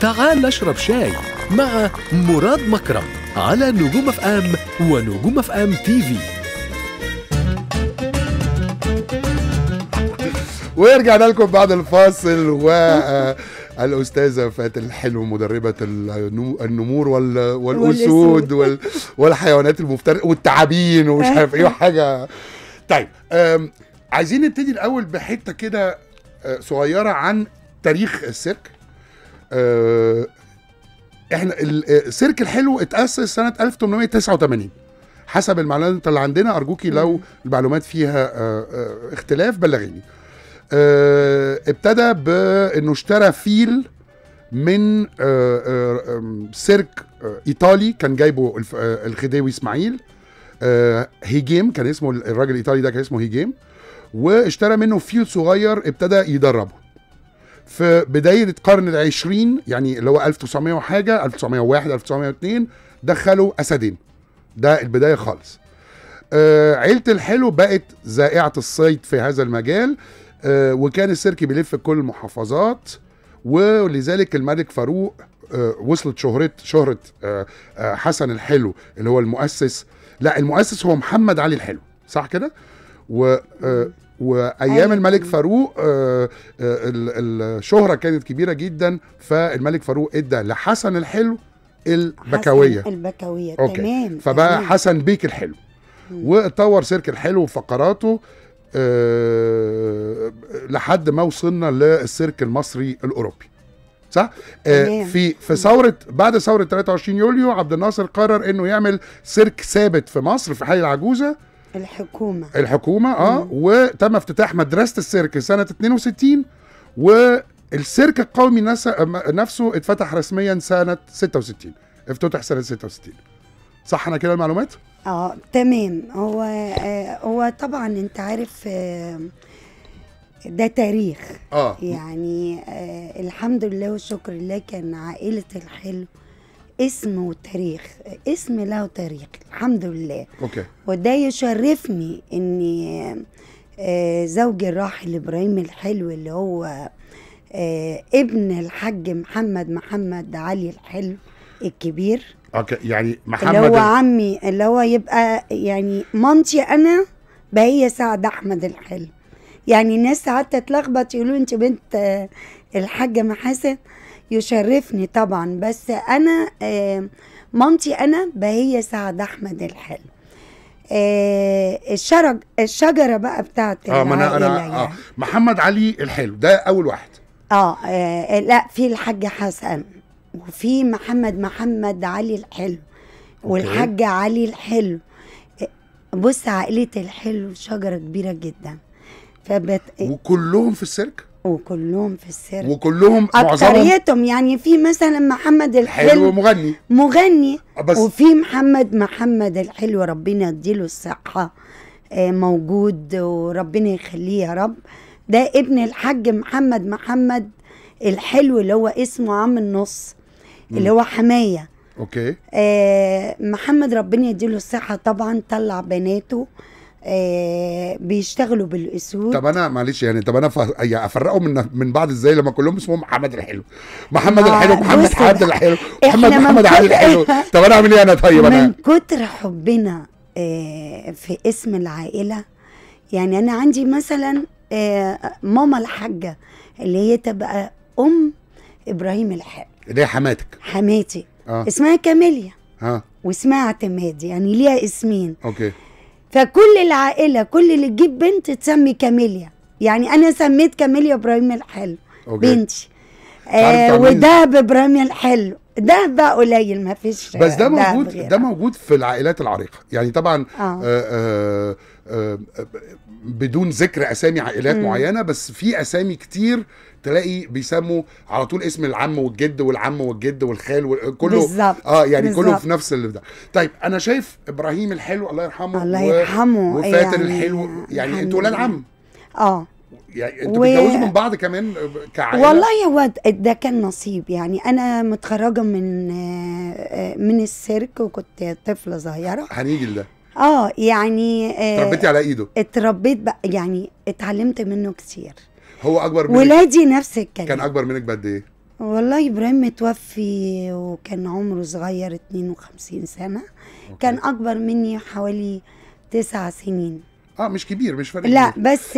تعال نشرب شاي مع مراد مكرم على نجوم اف ام ونجوم اف ام تي في ورجعنا لكم بعد الفاصل و الاستاذه فاتن الحلو مدربه النمور وال... والاسود وال... والحيوانات المفترقة والتعابين ومش عارف ايه حاجه طيب عايزين نبتدي الاول بحته كده أه، صغيره عن تاريخ السيرك آه احنا آه، سيرك الحلو اتاسس سنه 1889 حسب المعلومات اللي عندنا ارجوكي لو المعلومات فيها آه،, آه اختلاف بلغيني آه ابتدى بانه اشترى فيل من آه، سيرك ايطالي كان جايبه الخديوي اسماعيل هيجيم كان اسمه الراجل الايطالي ده كان اسمه هيجيم واشترى منه فيل صغير ابتدى يدربه في بدايه القرن العشرين يعني اللي هو 1900 وحاجه 1901 1902 دخلوا اسدين ده البدايه خالص آه عيله الحلو بقت ذائعه الصيد في هذا المجال آه وكان السيرك بيلف كل المحافظات ولذلك الملك فاروق آه وصلت شهرة شهرة آه آه حسن الحلو اللي هو المؤسس لا المؤسس هو محمد علي الحلو صح كده و آه وايام أيوة. الملك فاروق آه، آه، الشهره كانت كبيره جدا فالملك فاروق ادى لحسن الحلو البكويه حسن البكويه أوكي. تمام فبقى تمام. حسن بيك الحلو وطور سيرك الحلو وفقراته آه، لحد ما وصلنا للسيرك المصري الاوروبي صح آه في في ثوره بعد ثوره 23 يوليو عبد الناصر قرر انه يعمل سيرك ثابت في مصر في حي العجوزه الحكومه الحكومه اه وتم افتتاح مدرسه السيرك سنه 62 والسيرك القومي نفسه اتفتح رسميا سنه 66 افتتح سنه 66 صح انا كده المعلومات؟ اه تمام هو آه هو طبعا انت عارف آه ده تاريخ اه يعني آه الحمد لله والشكر لله كان عائله الحلو آه اسم وتاريخ اسم له تاريخ الحمد لله اوكي وده يشرفني اني آه، زوجي الراحل ابراهيم الحلو اللي هو آه، ابن الحاج محمد محمد علي الحلو الكبير اوكي يعني محمد اللي هو عمي اللي هو يبقى يعني مامتي انا بهي سعد احمد الحلو يعني الناس ساعات تتلخبط يقولوا انت بنت آه، الحاجه محاسن يشرفني طبعا بس انا آه، مامتي انا بهية سعد احمد الحلو آه، الشرج الشجره بقى بتاعت اه ما انا انا آه، يعني. آه محمد علي الحلو ده اول واحد اه, آه لا في الحاج حسن وفي محمد محمد علي الحلو والحاج علي الحلو بص عائله الحلو شجره كبيره جدا فبت... وكلهم في السيرك وكلهم في السر وكلهم اكتريتهم يعني في مثلا محمد الحلو حلو مغني مغني آه، بس وفي محمد محمد الحلو ربنا يديله الصحه آه، موجود وربنا يخليه يا رب ده ابن الحاج محمد محمد الحلو اللي هو اسمه عم النص اللي هو حمايه اوكي آه محمد ربنا يديله الصحه طبعا طلع بناته آه، بيشتغلوا بالاسود طب انا معلش يعني طب انا افرقهم من من بعض ازاي لما كلهم اسمهم محمد الحلو محمد الحلو محمد عبد الحلو محمد محمد عادل الحلو طب انا اعمل ايه انا طيب انا من كتر حبنا آه، في اسم العائله يعني انا عندي مثلا آه، ماما الحاجه اللي هي تبقى ام ابراهيم الحلو اللي هي حماتك حماتي آه. اسمها كاميليا آه. واسمها اعتماد يعني ليها اسمين اوكي فكل العائله كل اللي تجيب بنت تسمي كاميليا يعني انا سميت كاميليا ابراهيم الحلو أوكي. بنتي آه وده بابراهيم الحلو ده بقى قليل ما فيش بس ده موجود ده, ده موجود في العائلات العريقه يعني طبعا آه. آه آه آه, آه، بدون ذكر اسامي عائلات م. معينه بس في اسامي كتير تلاقي بيسموا على طول اسم العم والجد والعم والجد والخال وكله بالزبط. اه يعني بالزبط. كله في نفس اللي ده طيب انا شايف ابراهيم الحلو الله يرحمه الله يرحمه وفاتن يعني الحلو يعني انتوا ولاد عم اه يعني انتوا و... بتتجوزوا من بعض كمان كعائله والله هو ده كان نصيب يعني انا متخرجه من آه، من السيرك وكنت طفله صغيره هنيجي لده اه يعني آه، اتربيتي على ايده اتربيت بقى يعني اتعلمت منه كتير هو اكبر منك ولادي نفس الكلام كان اكبر منك بقد ايه؟ والله ابراهيم متوفي وكان عمره صغير 52 سنه أوكي. كان اكبر مني حوالي تسع سنين اه مش كبير مش فرق لا كبير. بس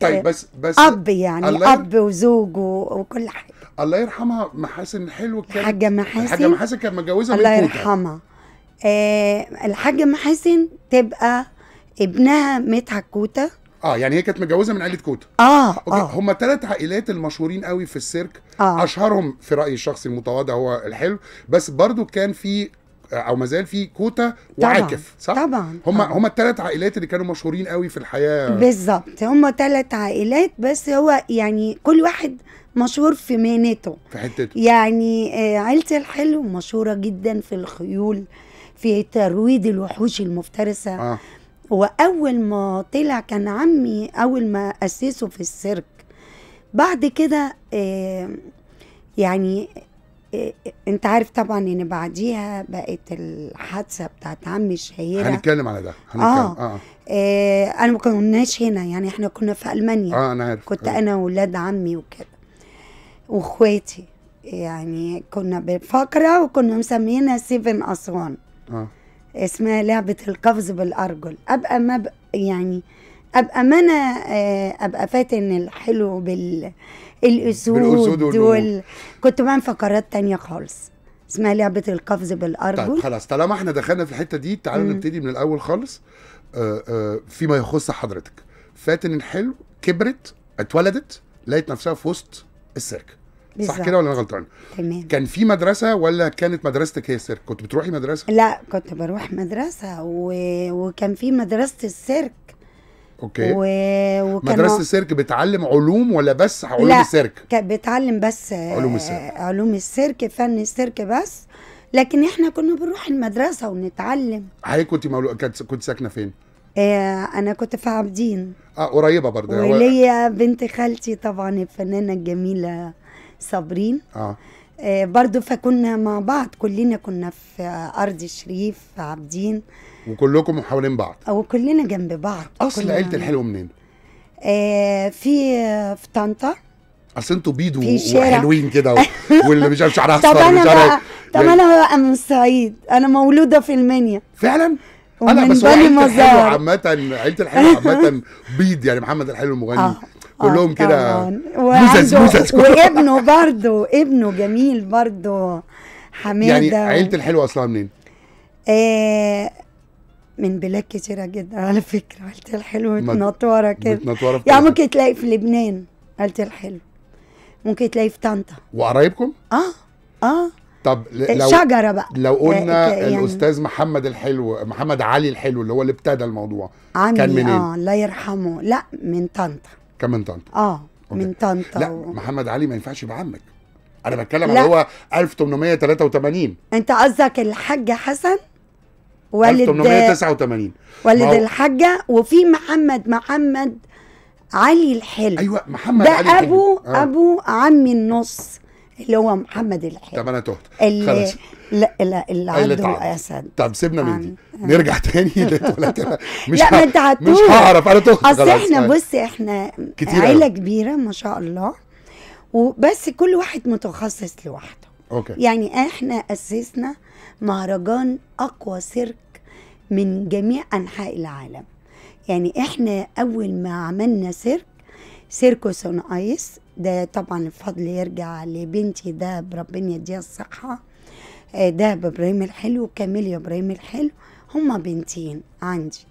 طيب آه، بس بس اب يعني اب وزوج وكل حاجه الله يرحمها محاسن حلو كان الحاجه محاسن الحاجه محاسن كانت متجوزه الله يرحمها آه الحاجه محاسن تبقى ابنها مدحت كوته اه يعني هي كانت متجوزه من عائله كوتا اه, آه. أوكي. اه هم ثلاث عائلات المشهورين قوي في السيرك آه. اشهرهم في رايي الشخصي المتواضع هو الحلو بس برضو كان في او ما زال في كوتا وعاكف صح طبعا هم طبعا. هم الثلاث عائلات اللي كانوا مشهورين قوي في الحياه بالظبط هم ثلاث عائلات بس هو يعني كل واحد مشهور في مهنته في حتته يعني آه، عيله الحلو مشهوره جدا في الخيول في ترويض الوحوش المفترسه آه. واول ما طلع كان عمي اول ما اسسه في السيرك بعد كده آه، يعني انت عارف طبعا ان بعديها بقت الحادثه بتاعت عم الشهيره هنتكلم على ده هنتكلم. آه. آه. اه انا ما كناش هنا يعني احنا كنا في المانيا اه انا عارف كنت آه. انا واولاد عمي وكده واخواتي يعني كنا بفقره وكنا مسمينها سيفن اسوان آه. اسمها لعبه القفز بالارجل ابقى ما ب... يعني ابقى ما انا آه، ابقى فاتن الحلو بالأسود وال... وال... كنت بعمل فقرات تانية خالص اسمها لعبه القفز بالارجل طيب خلاص طالما احنا دخلنا في الحته دي تعالوا نبتدي من الاول خالص آه، آه، فيما يخص حضرتك فاتن الحلو كبرت اتولدت لقيت نفسها في وسط السيرك بالزبط. صح كده ولا انا غلطان؟ تمام كان في مدرسه ولا كانت مدرستك هي السيرك؟ كنت بتروحي مدرسه؟ لا كنت بروح مدرسه و... وكان في مدرسه السيرك اوكي و... وكانوا... مدرسه السيرك بتعلم علوم ولا بس علوم لا السيرك؟ لا بتعلم بس علوم السيرك آه، علوم السيرك فن السيرك بس لكن احنا كنا بنروح المدرسه ونتعلم حضرتك كنت مولو... كنت ساكنه فين؟ آه انا كنت في عابدين اه قريبه برضه وليا بنت خالتي طبعا الفنانه الجميله صابرين اه, آه برضه فكنا مع بعض كلنا كنا في ارض شريف في عابدين وكلكم حوالين بعض وكلنا جنب بعض اصل عيله يعني. الحلو منين؟ آه في في طنطا اصل انتوا بيض وحلوين كده واللي مش عارف شعرها اصفر مش عارف إيه. طب انا بقى من الصعيد انا مولوده في المنيا فعلا انا بس بني مزار عامه عيله الحلو عامه بيض يعني محمد الحلو المغني آه. آه، كلهم آه كده مزز مزز وابنه برضه ابنه جميل برضه حماده يعني عيله الحلو اصلها منين؟ آه من بلاد كتيرة جدا على فكرة قلت الحلو متنطورة كده متنطورة يعني إيه؟ ممكن تلاقي في لبنان قلت الحلو ممكن تلاقي في طنطا وقرايبكم؟ اه اه طب آه، لو شجره بقى لو قلنا آه، يعني الاستاذ محمد الحلو محمد علي الحلو اللي هو اللي ابتدى الموضوع عمي كان منين؟ اه الله يرحمه لا من طنطا كان من طنطا اه من طنطا لا و... محمد علي ما ينفعش يبقى عمك انا بتكلم على هو 1883 انت قصدك الحاج حسن والد 1889 والد الحاجه وفي محمد محمد علي الحلو ايوه محمد ده علي ابو الحلو. آه. ابو عمي النص اللي هو محمد الحلو طب انا تهت اللي خلص. لا لا اللي عنده اسد طب سيبنا من دي آه. نرجع تاني مش لا ما انت مش هعرف انا تهت اصل احنا آه. بص احنا كتير عيله أوه. كبيره ما شاء الله وبس كل واحد متخصص لوحده اوكي يعني احنا اسسنا مهرجان اقوى سيرك من جميع أنحاء العالم يعني إحنا أول ما عملنا سيرك سيركوس أون آيس ده طبعا الفضل يرجع لبنتي دهب ربنا يديها الصحة آه، دهب إبراهيم الحلو وكاميليا إبراهيم الحلو هما بنتين عندي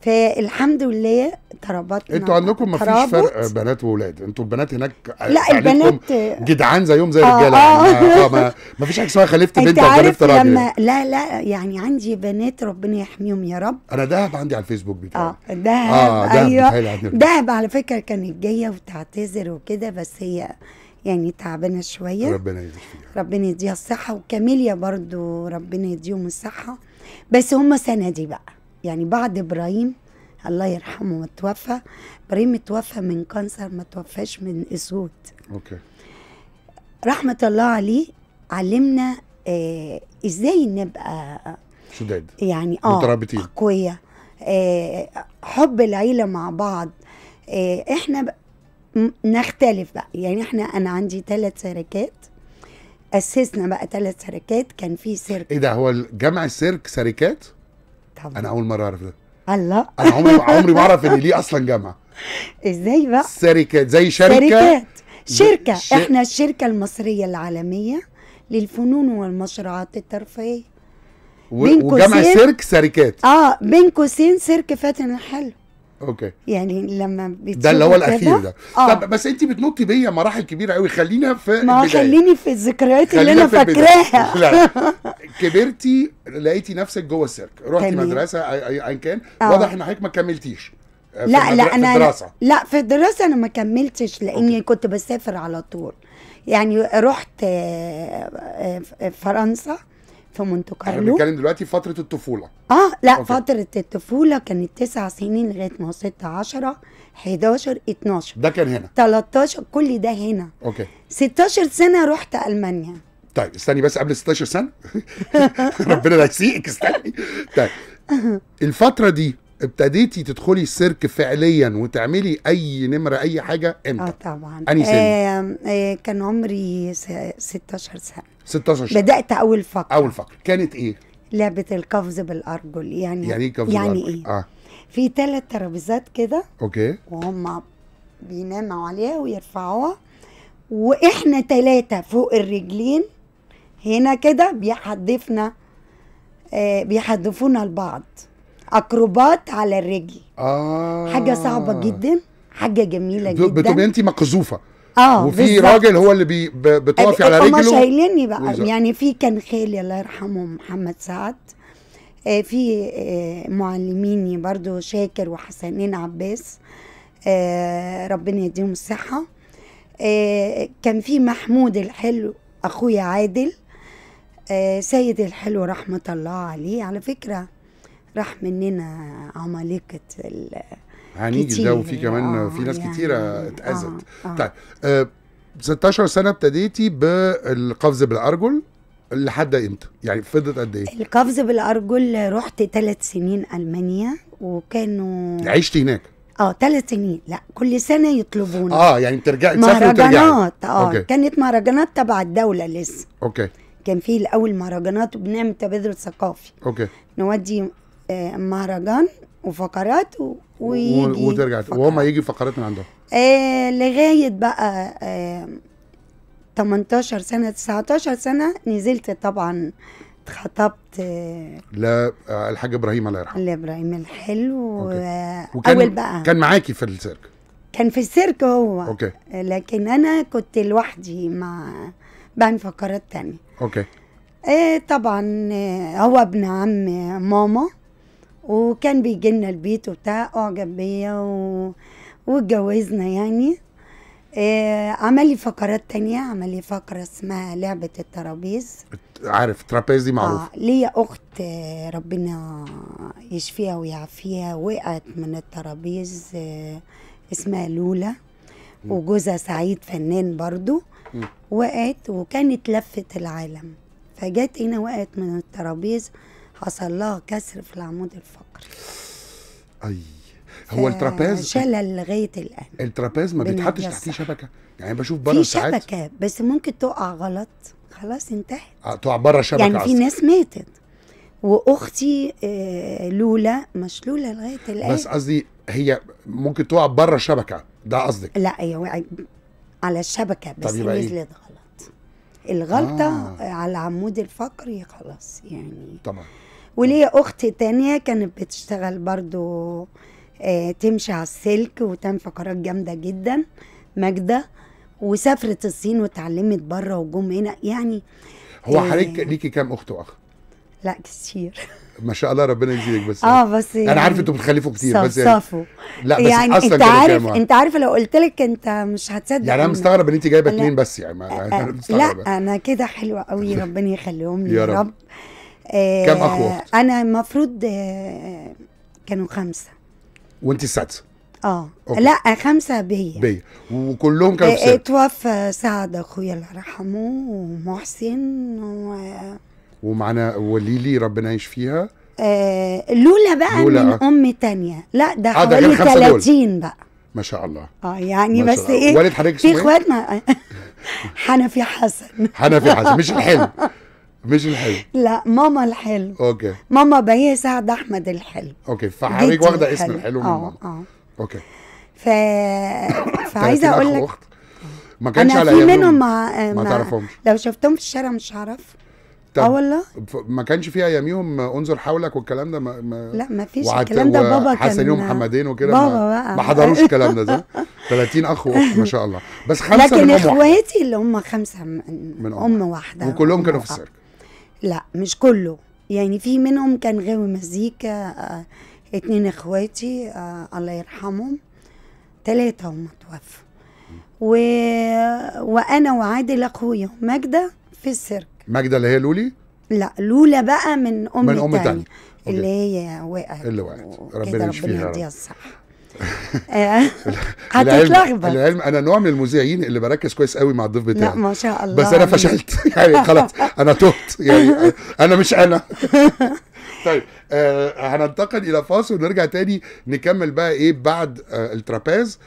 فالحمد لله تربطنا انتوا عندكم مفيش ترابط. فرق بنات واولاد انتوا البنات هناك لا البنات جدعان زيهم زي آه، الرجاله آه آه آه ما, ما فيش حاجه اسمها خلفت بنت او خلفت راجل لما لا لا يعني عندي بنات ربنا يحميهم يا رب انا دهب عندي على الفيسبوك بتاعي اه دهب آه ايوه دهب على فكره كانت جايه وتعتذر وكده بس هي يعني تعبانه شويه ربنا يديها ربنا يديها الصحه وكاميليا برضو ربنا يديهم الصحه بس هم سندي بقى يعني بعد ابراهيم الله يرحمه ما توفى ابراهيم توفى من كانسر ما توفاش من اسود اوكي رحمه الله عليه علمنا آه ازاي نبقى شداد يعني اه مترابطين اقوياء آه حب العيله مع بعض آه احنا نختلف بقى يعني احنا انا عندي ثلاث شركات اسسنا بقى ثلاث شركات كان في سيرك ايه ده هو جمع السيرك شركات طبعا انا اول مره اعرف ده الله انا عمري عمري ما اعرف ان ليه اصلا جامعه ازاي بقى شركات زي شركه شركات شركه ش... احنا الشركه المصريه العالميه للفنون والمشروعات الترفيهيه و... وجامعه سيرك شركات اه بين قوسين سيرك فاتن الحلو اوكي يعني لما ده اللي هو الاخير ده آه. طب بس انت بتنطي بيا مراحل كبيره قوي خلينا في ما البداية. خليني في الذكريات اللي انا فاكراها كبرتي لقيتي نفسك جوه السيرك رحتي مدرسه ايا كان آه. واضح ان حضرتك ما كملتيش آه، لا لا انا في الدراسة. لا في الدراسه انا ما كملتش لاني أوكي. كنت بسافر على طول يعني رحت آه، آه، فرنسا في مونتو كارلو احنا بنتكلم دلوقتي فتره الطفوله اه لا أوكي. فتره الطفوله كانت تسع سنين لغايه ما وصلت 10 11 12 ده كان هنا 13 كل ده هنا اوكي 16 سنه رحت المانيا طيب استني بس قبل 16 سنه ربنا لا يسيئك استني طيب الفتره دي ابتديتي تدخلي السيرك فعليا وتعملي اي نمره اي حاجه امتى؟ اه طبعا انهي سنه؟ آه آه كان عمري 16 سنه 16 شهر بدات اول فقره اول فقره كانت ايه لعبه القفز بالارجل يعني يعني ايه قفز يعني بالارجل يعني ايه آه. في ثلاث ترابيزات كده اوكي وهم بيناموا عليها ويرفعوها واحنا ثلاثه فوق الرجلين هنا كده بيحدفنا آه بيحدفونا لبعض اكروبات على الرجل اه حاجه صعبه جدا حاجه جميله جدا بتبقى انت مقذوفه اه وفي راجل هو اللي بي بتقفي آه، على رجله هم شايليني بقى بالزبط. يعني في كان خالي الله يرحمه محمد سعد آه في آه معلميني برضو شاكر وحسنين عباس آه ربنا يديهم الصحة آه، كان في محمود الحلو أخويا عادل آه، سيد الحلو رحمة الله عليه على فكرة راح مننا عمالقة هنيجي ده وفي كمان آه في ناس يعني كتيره آه، اتاذت آه آه. طيب آه 16 سنه ابتديتي بالقفز بالارجل لحد امتى؟ يعني فضلت قد ايه؟ القفز بالارجل رحت ثلاث سنين المانيا وكانوا عشت هناك؟ اه ثلاث سنين لا كل سنه يطلبونا اه يعني ترجعي مهرجانات اه أوكي. كانت مهرجانات تبع الدوله لسه اوكي كان في الاول مهرجانات وبنعمل تبادل ثقافي اوكي نودي آه، مهرجان وفقرات ويجي وترجع وهم يجي فقرات من عندهم آه لغايه بقى آه 18 سنه 19 سنه نزلت طبعا اتخطبت آه، لا آه، الحاج ابراهيم الله يرحمه لابراهيم الحلو آه، اول بقى كان معاكي في السيرك كان في السيرك هو اوكي لكن انا كنت لوحدي مع بعمل فقرات تانية اوكي ايه طبعا هو ابن عم ماما وكان بيجي لنا البيت وبتاع اعجب اه بيا و... واتجوزنا يعني آه عمل لي فقرات تانية عمل لي فقرة اسمها لعبة الترابيز عارف الترابيز دي معروفة آه ليا أخت آه، ربنا يشفيها ويعافيها وقعت من الترابيز آه، اسمها لولا وجوزها سعيد فنان برضو وقعت وكانت لفت العالم فجت هنا وقعت من الترابيز آه حصل لها كسر في العمود الفقري اي هو الترابيز شلل لغايه الان الترابيز ما بيتحطش تحتيه شبكه يعني بشوف بره ساعات في شبكه بس ممكن تقع غلط خلاص انتهت آه، تقع بره شبكه يعني في ناس ماتت واختي آه، لولا مش لولا لغايه الان بس قصدي هي ممكن تقع بره الشبكه ده قصدك لا هي وقعت على الشبكه بس إيه؟ نزلت إيه؟ غلط الغلطه آه. على العمود الفقري خلاص يعني طبعا وليا اخت تانية كانت بتشتغل برضو آه تمشي على السلك وتعمل فقرات جامده جدا ماجده وسافرت الصين وتعلمت بره وجم هنا يعني هو آه حضرتك ليكي كام اخت واخ؟ لا كتير ما شاء الله ربنا يجزيك بس اه بس يعني انا عارف يعني انتوا بتخلفوا كتير صف بس يعني صفوا لا بس يعني اصلا انت عارف انت عارف لو قلت لك انت مش هتصدق يعني انا مستغرب ان انت جايبه اثنين بس يعني ما أه أه أنا لا انا كده حلوه قوي ربنا يخليهم لي يا رب, رب. كم اخ واخت؟ انا المفروض آه، كانوا خمسه وانت السادسه اه أوكي. لا خمسه بيا بيا وكلهم كانوا سادسه آه، اتوفى آه، سعد اخويا الله يرحمه ومحسن و... ومعنا وليلي ربنا يشفيها آه لولا بقى لولا من أه. ام تانية لا ده حوالي 30 بقى ما شاء الله اه يعني بس الله. ايه والد حضرتك في إيه؟ اخواتنا حنفي حسن حنفي حسن مش الحلم مش الحلو لا ماما الحلو اوكي ماما بهي سعد احمد الحلو اوكي فحضرتك واخده اسم الحلو من آه، ماما اه اوكي ف فعايزه اقول لك ما كانش على في منهم ما, ما, ما تعرفهمش لو شفتهم في الشارع مش هعرف اه والله ما كانش في اياميهم انظر حولك والكلام ده ما, ما لا ما فيش الكلام ده بابا كان يوم حمدين وكده بابا ما, ما حضروش الكلام ده ده 30 اخ واخت ما شاء الله بس خمسه لكن اخواتي اللي هم خمسه من, من أم واحده وكلهم كانوا في السيرك لا مش كله يعني في منهم كان غاوي مزيكا آه اتنين اخواتي آه الله يرحمهم ثلاثة هم توفوا و... وانا وعادل اخويا وماجدة في السيرك ماجدة اللي هي لولي؟ لا لولا بقى من ام من ام تانية, تانية. اللي هي وقعت اللي وقعت ربنا يشفيها ربنا يديها الصحة آه. هتتلخبط العلم انا نوع من المذيعين اللي بركز كويس قوي مع الضيف بتاعي لا ما شاء الله بس انا فشلت يعني خلاص انا تهت يعني انا مش انا طيب آه هننتقل الى فاصل ونرجع تاني نكمل بقى ايه بعد آه التراباز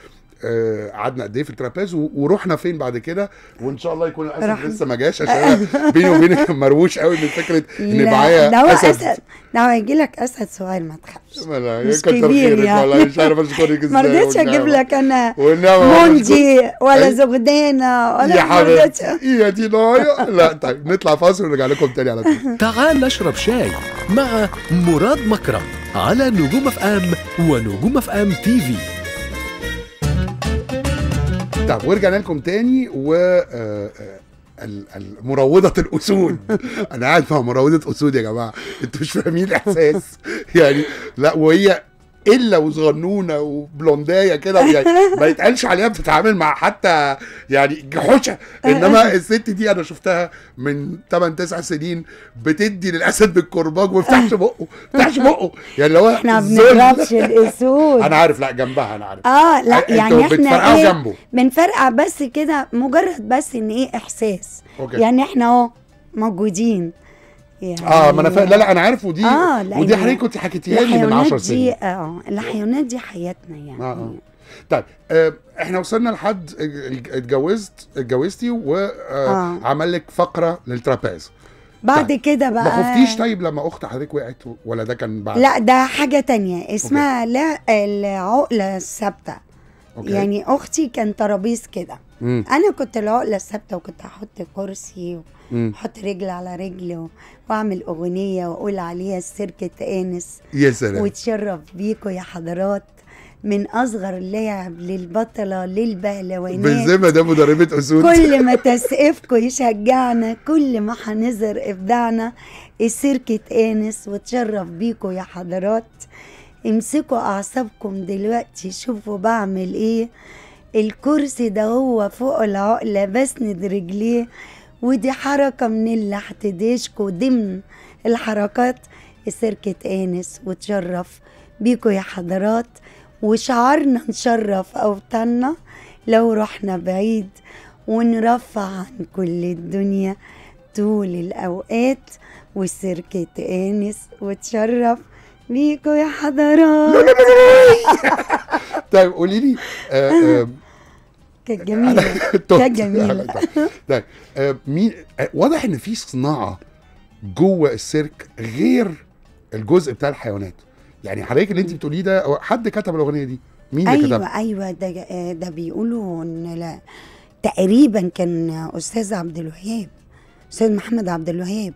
آه، قعدنا قد ايه في الترابيز ورحنا فين بعد كده وان شاء الله يكون الاسد لسه ما جاش عشان انا بيني وبينك مروش قوي من فكره ان معايا اسد اسد ده هو هيجي لك اسد صغير ما تخافش مش كبير يعني والله مش عارف اشكرك ازاي ما رضيتش اجيب لك انا مونجي ولا إيه؟ زغدانه ولا يا حبيبي إيه يا دي نايا لا طيب نطلع فاصل ونرجع لكم تاني على طول تعال نشرب شاي مع مراد مكرم على نجوم اف ام ونجوم اف ام تي في طيب ورجعنا لكم تاني و آه، آه، مروضة الأسود أنا قاعد مع مروضة أسود يا جماعة أنتوا مش فاهمين الإحساس يعني لا وهي الا وصغنونه وبلوندايه كده يعني ما يتقالش عليها بتتعامل مع حتى يعني جحوشه أه، أه. انما الست دي انا شفتها من 8 9 سنين بتدي للاسد بالكرباج وما أه. بقه ما بقه يعني لو احنا ما بنضربش الاسود انا عارف لا جنبها انا عارف اه لا يعني احنا ايه جنبه بنفرقع بس كده مجرد بس ان ايه احساس أوكي. يعني احنا اهو موجودين يعني اه ما انا لا لا انا عارف ودي آه لا ودي حضرتك كنت حكيتيها لي من 10 سنين دي اه الحيوانات دي حياتنا يعني آه. آه. طيب آه احنا وصلنا لحد اتجوزت اتجوزتي وعمل آه، آه. لك فقره للترابيز بعد طيب. كده بقى ما خفتيش طيب لما اخت حضرتك وقعت ولا ده كان بعد لا ده حاجه تانية اسمها أوكي. لا العقله الثابته يعني اختي كان ترابيز كده مم. انا كنت العقله الثابته وكنت احط كرسي واحط رجل على رجل واعمل اغنيه واقول عليها السيرك انس يا سلام وتشرف بيكوا يا حضرات من اصغر اللاعب للبطله للبهلوانات بالزمه ده مدربه اسود كل ما تسقفكوا يشجعنا كل ما هنظهر ابداعنا السيركة إيه انس وتشرف بيكوا يا حضرات امسكوا اعصابكم دلوقتي شوفوا بعمل ايه الكرسي ده هو فوق العقلة بسند رجليه ودي حركة من اللي هتديشكوا ضمن الحركات سيركة آنس وتشرف بيكوا يا حضرات وشعارنا نشرف أوطاننا لو رحنا بعيد ونرفع عن كل الدنيا طول الأوقات وسيركة آنس وتشرف بيكو يا حضرات طيب قولي لي آه، آه، كانت جميله كانت جميله طيب آه، مين واضح ان في صناعه جوه السيرك غير الجزء بتاع الحيوانات يعني حضرتك اللي انت بتقوليه ده حد كتب الاغنيه دي مين اللي أيوة كتبها؟ ايوه, أيوة، ده ده بيقولوا ان لا تقريبا كان استاذ عبد الوهاب استاذ محمد عبد الوهاب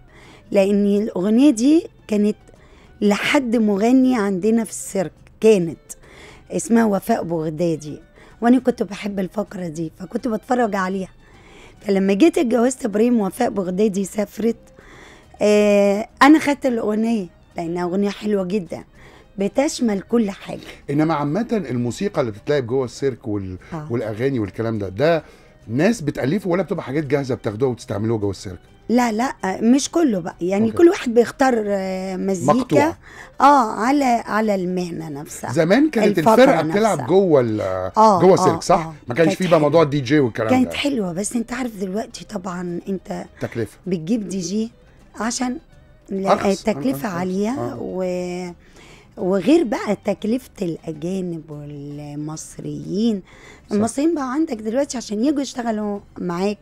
لان الاغنيه دي كانت لحد مغني عندنا في السيرك كانت اسمها وفاء بغدادي وانا كنت بحب الفقره دي فكنت بتفرج عليها فلما جيت اتجوزت ابراهيم وفاء بغدادي سافرت آه انا خدت الاغنيه لانها اغنيه حلوه جدا بتشمل كل حاجه انما عامه الموسيقى اللي بتتلعب جوه السيرك وال... آه. والاغاني والكلام ده ده ناس بتالفه ولا بتبقى حاجات جاهزه بتاخدوها وتستعملوها جوه السيرك لا لا مش كله بقى يعني أوكي. كل واحد بيختار آه، مزيكا اه على على المهنه نفسها زمان كانت الفرقه بتلعب جوه آه جوه آه، السيرك آه صح آه ما كانش فيه بقى موضوع الدي جي والكلام كانت ده كانت حلوه بس انت عارف دلوقتي طبعا انت تكلفه بتجيب دي جي عشان التكلفه عاليه آه. و وغير بقى تكلفة الأجانب والمصريين صح. المصريين بقى عندك دلوقتي عشان يجوا يشتغلوا معاك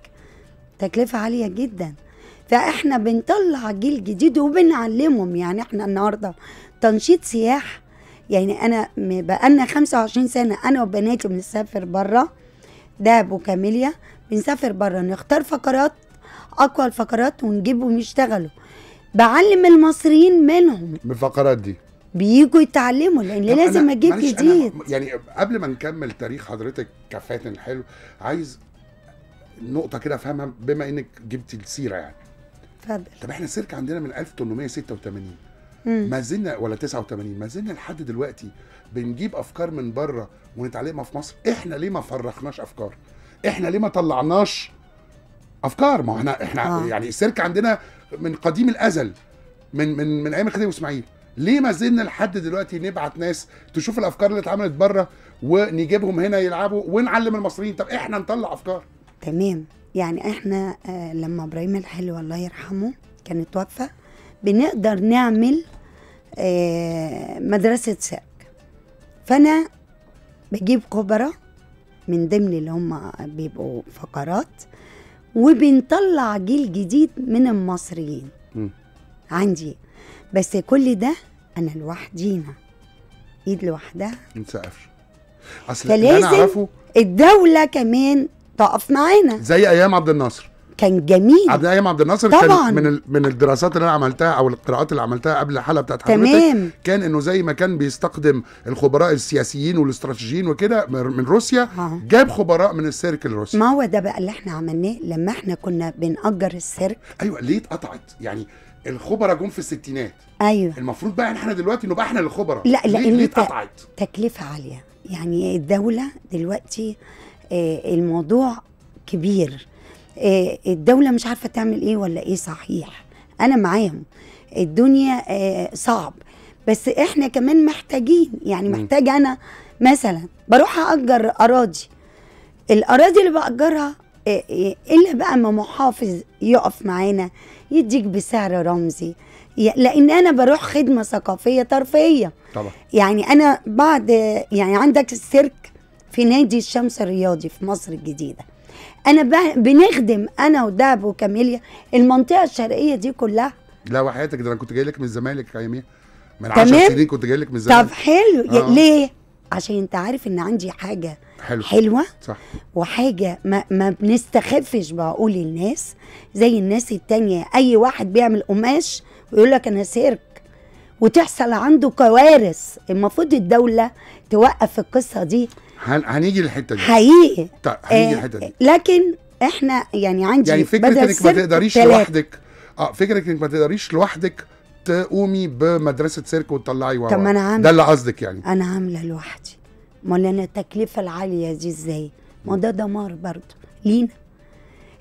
تكلفة عالية جدا فاحنا بنطلع جيل جديد وبنعلمهم يعني احنا النهارده تنشيط سياح يعني انا بقالنا 25 سنة انا وبناتي بنسافر بره دهب وكاميليا بنسافر بره نختار فقرات اقوى الفقرات ونجيبهم يشتغلوا بعلم المصريين منهم بالفقرات دي بييجوا يتعلموا لان لازم اجيب جديد يعني قبل ما نكمل تاريخ حضرتك كفاتن حلو عايز نقطه كده افهمها بما انك جبت السيره يعني اتفضل طب احنا السيرك عندنا من 1886 ما زلنا ولا 89 ما زلنا لحد دلوقتي بنجيب افكار من بره ونتعلمها في مصر احنا ليه ما فرخناش افكار احنا ليه ما طلعناش افكار ما احنا احنا آه. يعني السيرك عندنا من قديم الازل من من من ايام الخديوي اسماعيل ليه ما زلنا لحد دلوقتي نبعت ناس تشوف الافكار اللي اتعملت بره ونجيبهم هنا يلعبوا ونعلم المصريين طب احنا نطلع افكار تمام يعني احنا آه، لما ابراهيم الحلو الله يرحمه كان اتوفى بنقدر نعمل آه، مدرسه سيرك فانا بجيب خبراء من ضمن اللي هم بيبقوا فقرات وبنطلع جيل جديد من المصريين م. عندي بس كل ده انا لوحدينا ايد لوحدها ما سقف اصل اللي انا اعرفه الدوله كمان تقف معانا زي ايام عبد الناصر كان جميل عبد ايام عبد الناصر طبعا كان من من الدراسات اللي انا عملتها او القراءات اللي عملتها قبل الحلقه بتاعت حضرتك تمام كان انه زي ما كان بيستقدم الخبراء السياسيين والاستراتيجيين وكده من روسيا آه. جاب خبراء من السيرك الروسي ما هو ده بقى اللي احنا عملناه لما احنا كنا بنأجر السيرك ايوه ليه اتقطعت يعني الخبراء جم في الستينات ايوه المفروض بقى احنا دلوقتي نبقى احنا الخبراء لا ليه ليه اتقطعت تكلفه عاليه يعني الدوله دلوقتي آه، الموضوع كبير آه، الدوله مش عارفه تعمل ايه ولا ايه صحيح انا معاهم الدنيا آه، صعب بس احنا كمان محتاجين يعني محتاج انا مثلا بروح اجر اراضي الاراضي اللي باجرها إيه، إيه، الا بقى ما محافظ يقف معانا يديك بسعر رمزي لان انا بروح خدمه ثقافيه ترفيهيه طبعا يعني انا بعد يعني عندك السيرك في نادي الشمس الرياضي في مصر الجديده انا بنخدم انا ودهب وكاميليا المنطقه الشرقيه دي كلها لا وحياتك ده انا كنت جاي لك من الزمالك يا من 10 سنين كنت جاي لك من الزمالك طب حلو آه. ليه عشان انت عارف ان عندي حاجه حلو. حلوه صح. وحاجه ما, ما بنستخفش بعقول الناس زي الناس التانية اي واحد بيعمل قماش ويقول لك انا سيرك وتحصل عنده كوارث المفروض الدوله توقف القصه دي هنيجي للحته دي حقيقي طيب هنيجي آه، للحته دي لكن احنا يعني عندي يعني فكره انك ما تقدريش تلات. لوحدك اه فكره انك ما تقدريش لوحدك تقومي بمدرسه سيرك وتطلعي ورا ده اللي قصدك يعني انا عامله لوحدي امال انا التكلفه العاليه دي ازاي ما ده دمار برضه لينا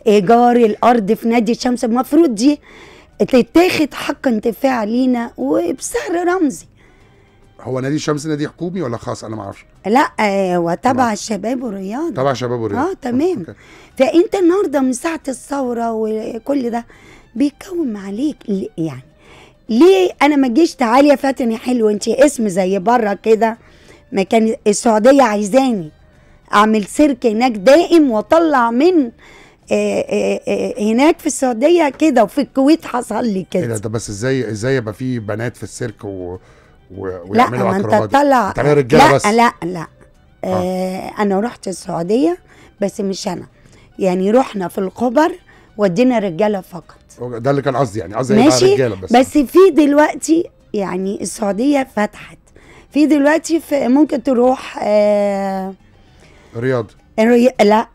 ايجار الارض في نادي الشمس المفروض دي تتاخد حق انتفاع لينا وبسعر رمزي هو نادي الشمس نادي حكومي ولا خاص انا ما اعرفش لا آه، هو تبع الشباب والرياضه تبع الشباب والرياضه اه تمام فانت النهارده من ساعه الثوره وكل ده بيكوم عليك يعني ليه انا ما جيش تعالي يا فاتن يا حلو انت اسم زي بره كده ما كان السعوديه عايزاني اعمل سيرك هناك دائم واطلع من آه، آه، آه، هناك في السعوديه كده وفي الكويت حصل لي كده إيه ده بس ازاي ازاي يبقى في بنات في السيرك و... و... ويعملوا لا ما انت طلع رجاله لا بس لا لا آه. آه انا رحت السعوديه بس مش انا يعني رحنا في الخبر ودينا رجاله فقط ده اللي كان قصدي يعني قصدي رجاله بس بس في دلوقتي يعني السعوديه فتحت في دلوقتي في ممكن تروح آه رياض الري... لا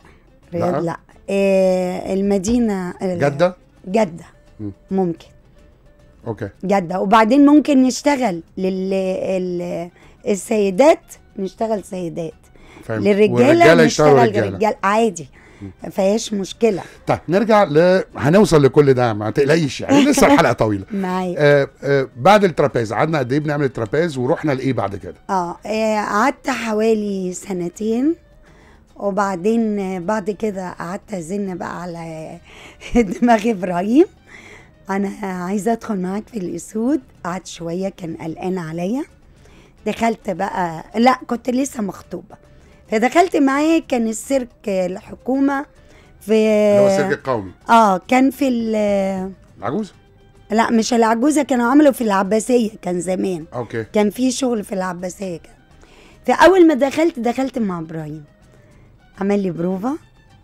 رياض لا, لا. آه المدينه جده جده ممكن اوكي جده وبعدين ممكن نشتغل للسيدات نشتغل سيدات للرجاله نشتغل رجاله عادي ما فيهاش مشكله طيب نرجع ل هنوصل لكل ده ما تقلقيش يعني لسه الحلقه طويله معايا آه آه بعد الترابيز قعدنا قد ايه بنعمل الترابيز ورحنا لايه بعد كده اه, آه، قعدت حوالي سنتين وبعدين آه، بعد كده قعدت ازن بقى على دماغ ابراهيم انا عايزه ادخل معاك في الاسود قعدت شويه كان قلقان عليا دخلت بقى لا كنت لسه مخطوبه فدخلت معاه كان السيرك الحكومه في اللي هو السيرك القومي اه كان في العجوزه لا مش العجوزه كانوا عملوا في العباسيه كان زمان اوكي كان في شغل في العباسيه كان فاول ما دخلت دخلت مع ابراهيم عمل لي بروفا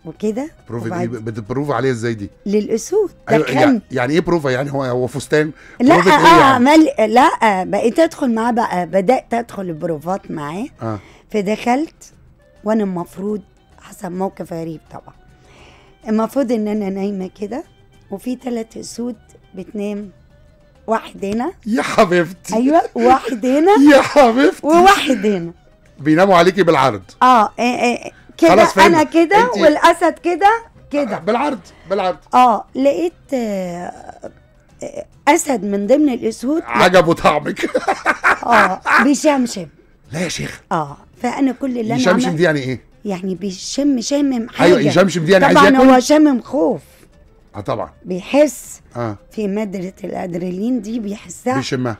وكده بروفا دي بتبروف عليها ازاي دي؟ للاسود أيوة يعني, يعني ايه بروفا يعني هو هو فستان؟ لا إيه آه،, اه يعني؟ عمل لا آه، بقيت ادخل معاه بقى بدات ادخل البروفات معاه آه. فدخلت وانا المفروض حسب موقف غريب طبعا المفروض ان انا نايمه كده وفي ثلاث اسود بتنام واحد هنا يا حبيبتي ايوه واحد هنا يا حبيبتي وواحد هنا بيناموا عليكي بالعرض اه, آه،, آه، كده انا كده والاسد كده كده بالعرض بالعرض اه لقيت آه،, آه اسد من ضمن الاسود عجبه طعمك اه بيشمشم لا يا شيخ اه فانا كل اللي انا يشمشم دي يعني ايه؟ يعني بيشم شامم حاجه ايوه يشمشم دي يعني طبعا عايز هو شامم خوف اه طبعا بيحس آه. في ماده الادرينالين دي بيحسها بيشمها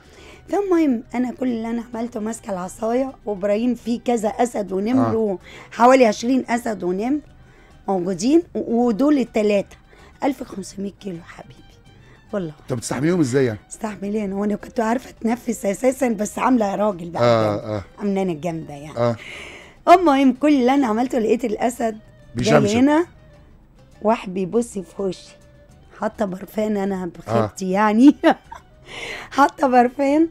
فالمهم انا كل اللي انا عملته ماسكه العصايه وابراهيم فيه كذا اسد ونمر آه. حوالي 20 اسد ونمر موجودين ودول الثلاثه 1500 كيلو حبيبي والله طب بتستحمليهم ازاي يعني؟ استحملين وانا كنت عارفه اتنفس اساسا بس عامله راجل بقى اه اه امنانه الجامده يعني اه المهم يعني. آه. كل اللي انا عملته لقيت الاسد بيشمشم هنا واحد بيبص في وشي حاطه برفان انا بخيبتي آه. يعني حاطه برفان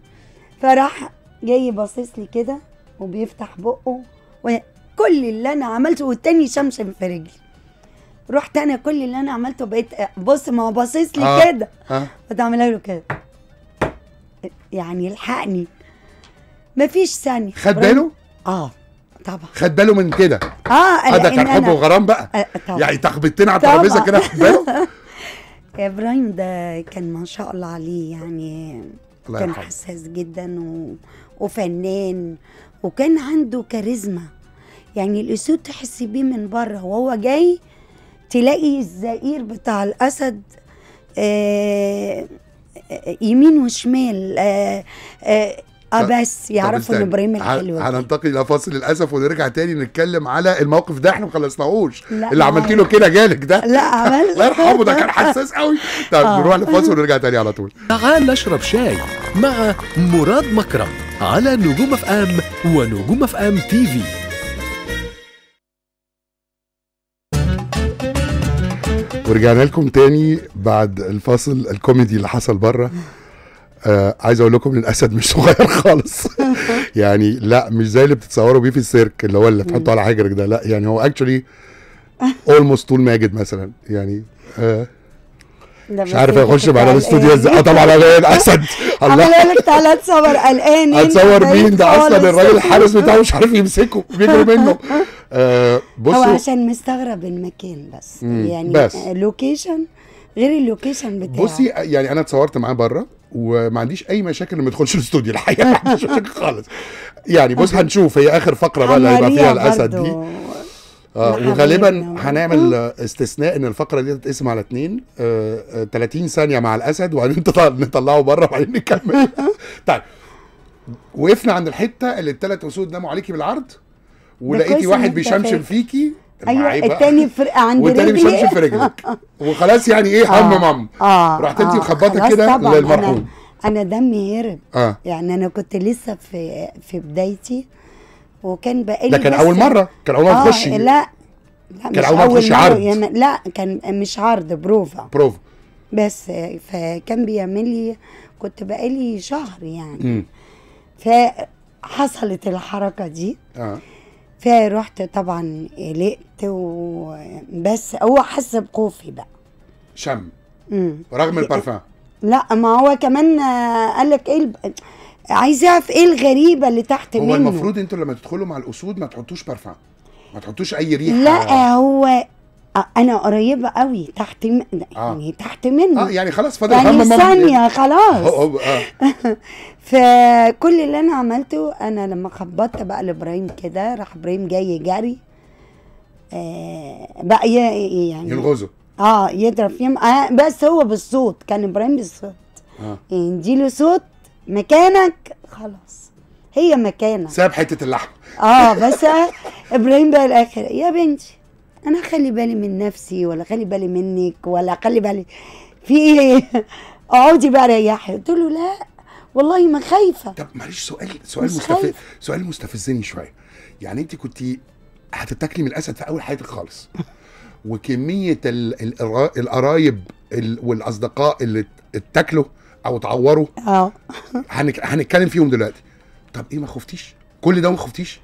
فراح جاي باصص لي كده وبيفتح بقه وكل اللي انا عملته والتاني شمشم في رجلي رحت انا كل اللي انا عملته بقيت بص ما هو باصص لي آه. كده آه. له كده يعني الحقني مفيش ثانيه خد باله؟ اه طبعا خد باله من كده اه, آه، ده كان حب وغرام بقى آه طبعا. يعني تخبطتين على الترابيزه كده خد باله يا ابراهيم ده كان ما شاء الله عليه يعني الله كان يحب. حساس جدا و... وفنان وكان عنده كاريزما يعني الاسود تحسي بيه من بره وهو جاي تلاقي الزئير بتاع الاسد آه، آه، يمين وشمال اه, آه، بس يعرفوا ان ابراهيم الحلو هننتقل الى فاصل للاسف ونرجع تاني نتكلم على الموقف ده احنا ما خلصناهوش اللي عملت له كده جالك ده لا عملت الله يرحمه ده كان حساس قوي طب آه. نروح لفاصل ونرجع تاني على طول تعال نشرب شاي مع مراد مكرم على نجوم اف ام ونجوم اف ام تي في ورجعنا لكم تاني بعد الفاصل الكوميدي اللي حصل بره آه عايز اقول لكم ان الاسد مش صغير خالص يعني لا مش زي اللي بتتصوروا بيه في السيرك اللي هو اللي تحطه على حجرك ده لا يعني هو اكشولي اولموست طول ماجد مثلا يعني آه مش عارف هيخش إيه، معانا الاستوديو ازاي اه طبعا انا اسد الله لك تعالى تصور قلقان اتصور مين ده اصلا الراجل الحارس بتاعه مش عارف يمسكه بيجري منه آه بصوا هو عشان مستغرب المكان بس يعني بس. لوكيشن غير اللوكيشن بتاعه بصي يعني انا اتصورت معاه بره وما عنديش اي مشاكل ما يدخلش الاستوديو الحقيقه ما عنديش مشاكل خالص يعني بص هنشوف هي اخر فقره بقى اللي هيبقى فيها الاسد دي آه وغالبا هنعمل آه، استثناء ان الفقره دي تتقسم على اثنين آه 30 آه، ثانيه مع الاسد وبعدين نطلعه بره وبعدين نكمل طيب وقفنا عند الحته اللي الثلاث اسود ناموا عليكي بالعرض ولقيتي واحد بيشمشم فيكي ايوه التاني فرقه عند والتاني بيشمشم في رجلك وخلاص يعني ايه هم آه مام آه رحت انت آه، مخبطه كده للمرحوم أنا, انا دمي هرب آه يعني انا كنت لسه في في بدايتي وكان بقالي ده كان اول مره كان اول مره آه تخشي لا لا كان اول مره تخشي عرض يعني لا كان مش عرض بروفا بروفا بس فكان بيعمل لي كنت بقالي شهر يعني م. فحصلت الحركه دي اه فرحت طبعا قلقت وبس هو حس بخوفي بقى شم امم رغم البارفان لا ما هو كمان قال لك ايه عايزه اعرف ايه الغريبه اللي تحت هو منه هو المفروض انتوا لما تدخلوا مع الاسود ما تحطوش برفان ما تحطوش اي ريحه لا هو انا قريبه قوي تحت م... آه. يعني تحت منه اه يعني خلاص فاضل يعني ثانيه يعني خلاص آه. فكل اللي انا عملته انا لما خبطت بقى لابراهيم كده راح ابراهيم جاي جري آه بقى يعني يلغزه اه يضرب فيهم آه بس هو بالصوت كان ابراهيم بالصوت آه. يعني دي له صوت مكانك خلاص هي مكانك ساب حته اللحم اه بس ابراهيم بقى الاخر يا بنتي انا خلي بالي من نفسي ولا اخلي بالي منك ولا اخلي بالي في ايه اقعدي بقى ريحي قلت له لا والله ما خايفه طب معلش سؤال سؤال مستفز سؤال مستفزني شويه يعني انت كنت هتتاكلي من الاسد في اول حياتك خالص وكميه القرايب والاصدقاء اللي اتاكلوا او تعوره اه هنك... هنتكلم فيهم دلوقتي طب ايه ما خفتيش كل ده ما خفتيش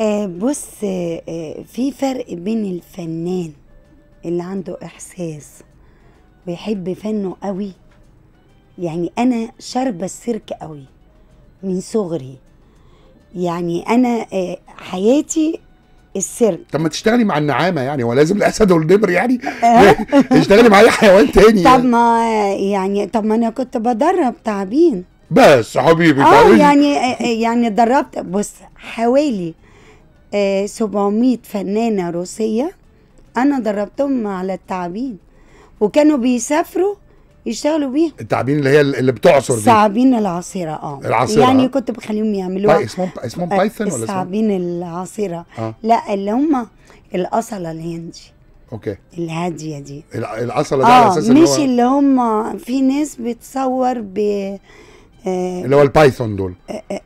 آه بص آه في فرق بين الفنان اللي عنده احساس ويحب فنه قوي يعني انا شاربه السيرك قوي من صغري يعني انا آه، حياتي السر طب ما تشتغلي مع النعامه يعني هو لازم الاسد والنمر يعني أه. اشتغلي معايا حيوان تاني طب يعني. ما يعني طب ما انا كنت بدرب تعابين بس حبيبي اه يعني آه، يعني دربت بص حوالي 700 آه، فنانه روسيه انا دربتهم على التعابين وكانوا بيسافروا يشتغلوا بيها التعابين اللي هي اللي بتعصر دي الثعابين العصيره اه العصيره يعني آه. كنت بخليهم يعملوها طيب اسمهم اسمهم آه، بايثون ولا الثعابين العصيره آه. لا اللي هم الاصله الهندي اوكي الهاديه دي الاصله ده آه على اساس مش اللي هم في ناس بتصور ب آه اللي هو البايثون دول آه,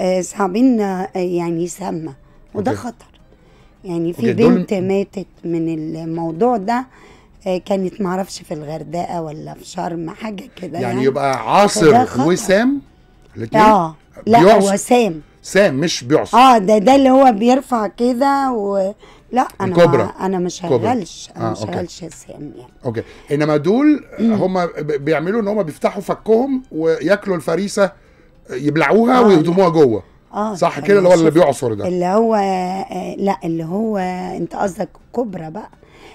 آه، يعني سامه وده خطر يعني في بنت ماتت من الموضوع ده آه، كانت معرفش في الغردقه ولا في شرم حاجه كده يعني, يعني يبقى عاصر وسام الاثنين اه لا هو سام سام مش بيعصر اه ده ده اللي هو بيرفع كده و لا انا الكبرى. انا ما شغلش انا آه، ما شغلش سام يعني اوكي انما دول هم بيعملوا ان هم بيفتحوا فكهم وياكلوا الفريسه يبلعوها آه ويهضموها جوه اه صح كده اللي هو اللي بيعصر ده اللي هو آه لا اللي هو انت قصدك كبرى بقى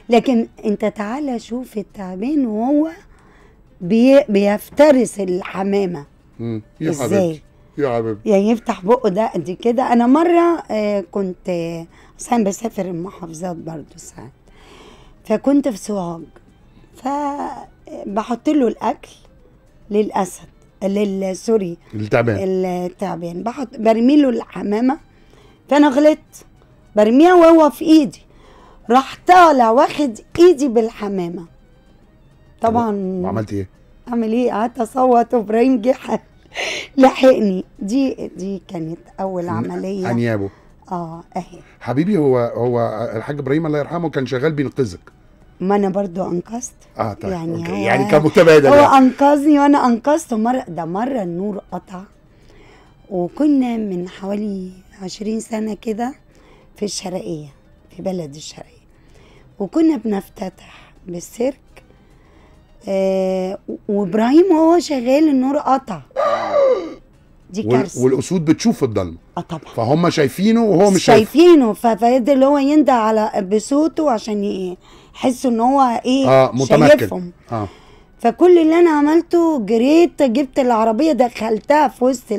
لكن انت تعالى شوف التعبان وهو بي بيفترس الحمامه يا ازاي يا حبيبي يعني يفتح بقه ده قد كده انا مره آه، كنت آه ساعات بسافر المحافظات برضو ساعات فكنت في سوهاج فبحط له الاكل للاسد للسوري سوري التعبان التعبان بحط برمي له الحمامه فانا غلطت برميها وهو في ايدي راح طالع واخد ايدي بالحمامه طبعا وعملت ايه؟ اعمل ايه؟ قعدت اصوت وابراهيم جه لحقني دي دي كانت اول عمليه انيابه اه اهي حبيبي هو هو الحاج ابراهيم الله يرحمه كان شغال بينقذك ما انا برضو انقذت اه طيب يعني أوكي. يعني كان متبادل هو يعني. انقذني وانا انقذته مره ده مره النور قطع وكنا من حوالي عشرين سنه كده في الشرقيه في بلد الشرقيه وكنا بنفتتح بالسيرك آه وابراهيم وهو شغال النور قطع دي كارثه والاسود بتشوف الضلمه اه طبعا فهم شايفينه وهو مش شايفينه ففايد اللي هو يندى على بصوته عشان يحسوا ان هو ايه اه متمكن شايفهم. اه فكل اللي انا عملته جريت جبت العربيه دخلتها في وسط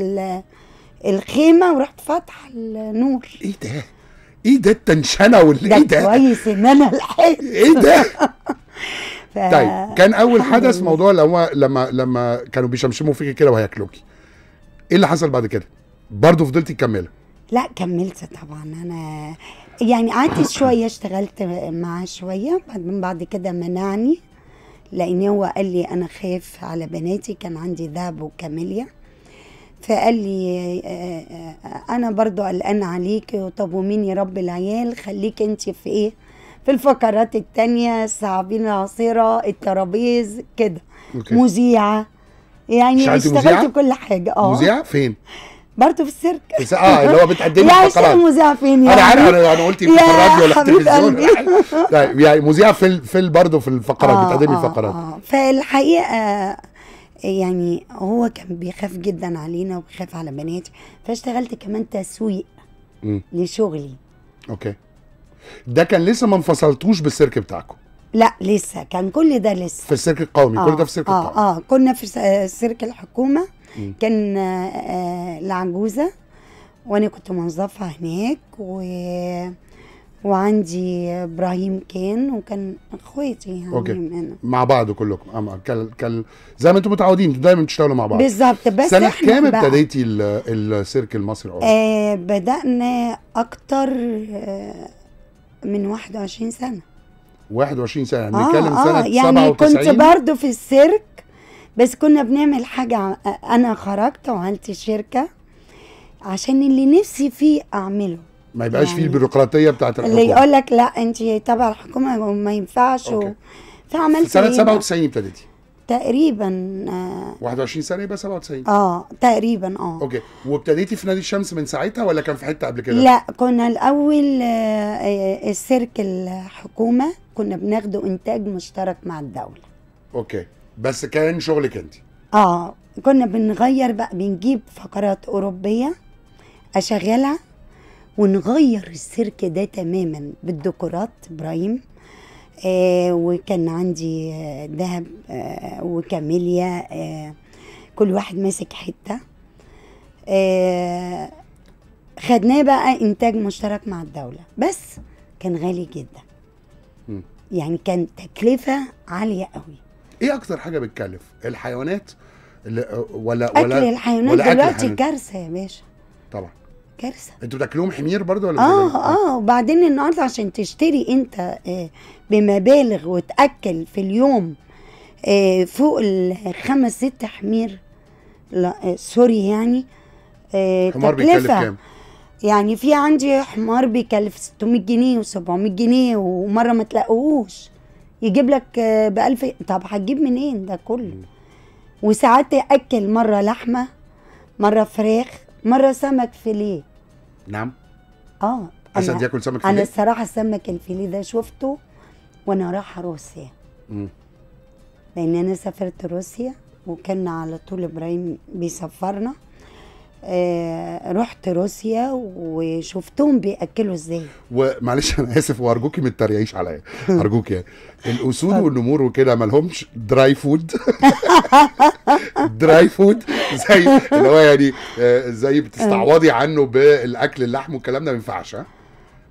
الخيمه ورحت فاتحه النور ايه ده ايه ده التنشنه واللي ايه ده كويس ان انا لحقت ايه ده ف... طيب كان اول حدث موضوع لما لما لما كانوا بيشمشموا فيكي كده وهياكلوكي ايه اللي حصل بعد كده برضه فضلتي تكملي لا كملت طبعا انا يعني قعدت شويه اشتغلت معاه شويه من بعد كده منعني لان هو قال لي انا خايف على بناتي كان عندي ذهب وكاميليا فقال لي آه، آه، آه، انا برضو قلقان عليكي طب ومين رب العيال خليك انت في ايه في الفقرات التانية صعبين العصيرة الترابيز كده مذيعة يعني اشتغلت كل حاجة اه مذيعة فين؟ برضه في السيرك اه اللي هو بتقدمي فقرات مذيعة فين يعني انا عارف انا انا قلت في الراديو ولا في التلفزيون طيب يعني مذيعة في في برضه في الفقرات آه لي آه فقرات آه فالحقيقة يعني هو كان بيخاف جدا علينا وبيخاف على بناتي فاشتغلت كمان تسويق م. لشغلي اوكي ده كان لسه ما انفصلتوش بالسيرك بتاعكم لا لسه كان كل ده لسه في السيرك القومي آه كل ده في آه، السيرك آه القومي اه كنا في آه، سيرك الحكومه م. كان آه العجوزه آه، وانا كنت منظفه هناك و وعندي ابراهيم كان وكان اخواتي يعني أوكي. أنا. مع بعض كلكم اما كان كان زي ما انتم متعودين دايما تشتغلوا مع بعض بالظبط بس سنه كام ابتديتي السيرك المصري آه بدانا اكتر آه من 21 سنه 21 سنه يعني آه نتكلم آه سنه يعني 97 كنت برضو في السيرك بس كنا بنعمل حاجه انا خرجت وعملت شركه عشان اللي نفسي فيه اعمله ما يبقاش يعني فيه البيروقراطيه بتاعت الحكومه اللي يقول لك لا انت تبع الحكومه وما ينفعش و... فعملت سنه 97 ابتديتي تقريبا آه 21 سنه يبقى 97 اه تقريبا اه اوكي وابتديتي في نادي الشمس من ساعتها ولا كان في حته قبل كده؟ لا كنا الاول آه،, آه السيرك الحكومه كنا بناخده انتاج مشترك مع الدوله اوكي بس كان شغلك انت اه كنا بنغير بقى بنجيب فقرات اوروبيه اشغلها ونغير السيرك ده تماما بالديكورات ابراهيم آه وكان عندي آه، ذهب آه وكاميليا آه كل واحد ماسك حته آه خدناه بقى انتاج مشترك مع الدوله بس كان غالي جدا م. يعني كان تكلفه عاليه قوي ايه اكتر حاجه بتكلف الحيوانات ولا ولا اكل الحيوانات ولا دلوقتي كارثه يا باشا طبعا كارثه انتوا بتاكلوهم حمير برضو ولا اه اه وبعدين النهارده عشان تشتري انت آه، بمبالغ وتاكل في اليوم آه، فوق الخمس ست حمير لا آه، سوري يعني حمار بيكلف كام؟ يعني في عندي حمار بيكلف 600 جنيه و700 جنيه ومره ما تلاقوهوش يجيب لك ب 1000 طب هتجيب منين ده كله؟ وساعات اكل مره لحمه مره فراخ مره سمك فيليه نعم اه اسد ياكل سمك فيليه انا الصراحه السمك الفيليه ده شفته وانا رايحه روسيا امم لان انا سافرت روسيا وكان على طول ابراهيم بيسفرنا آه، رحت روسيا وشفتهم بياكلوا ازاي ومعلش انا اسف وارجوكي ما تتريقيش عليا ارجوك يعني الاسود والنمور وكده ما لهمش دراي فود دراي فود زي اللي هو يعني آه، زي بتستعوضي آه. عنه بالاكل اللحم والكلام ده ما ينفعش ها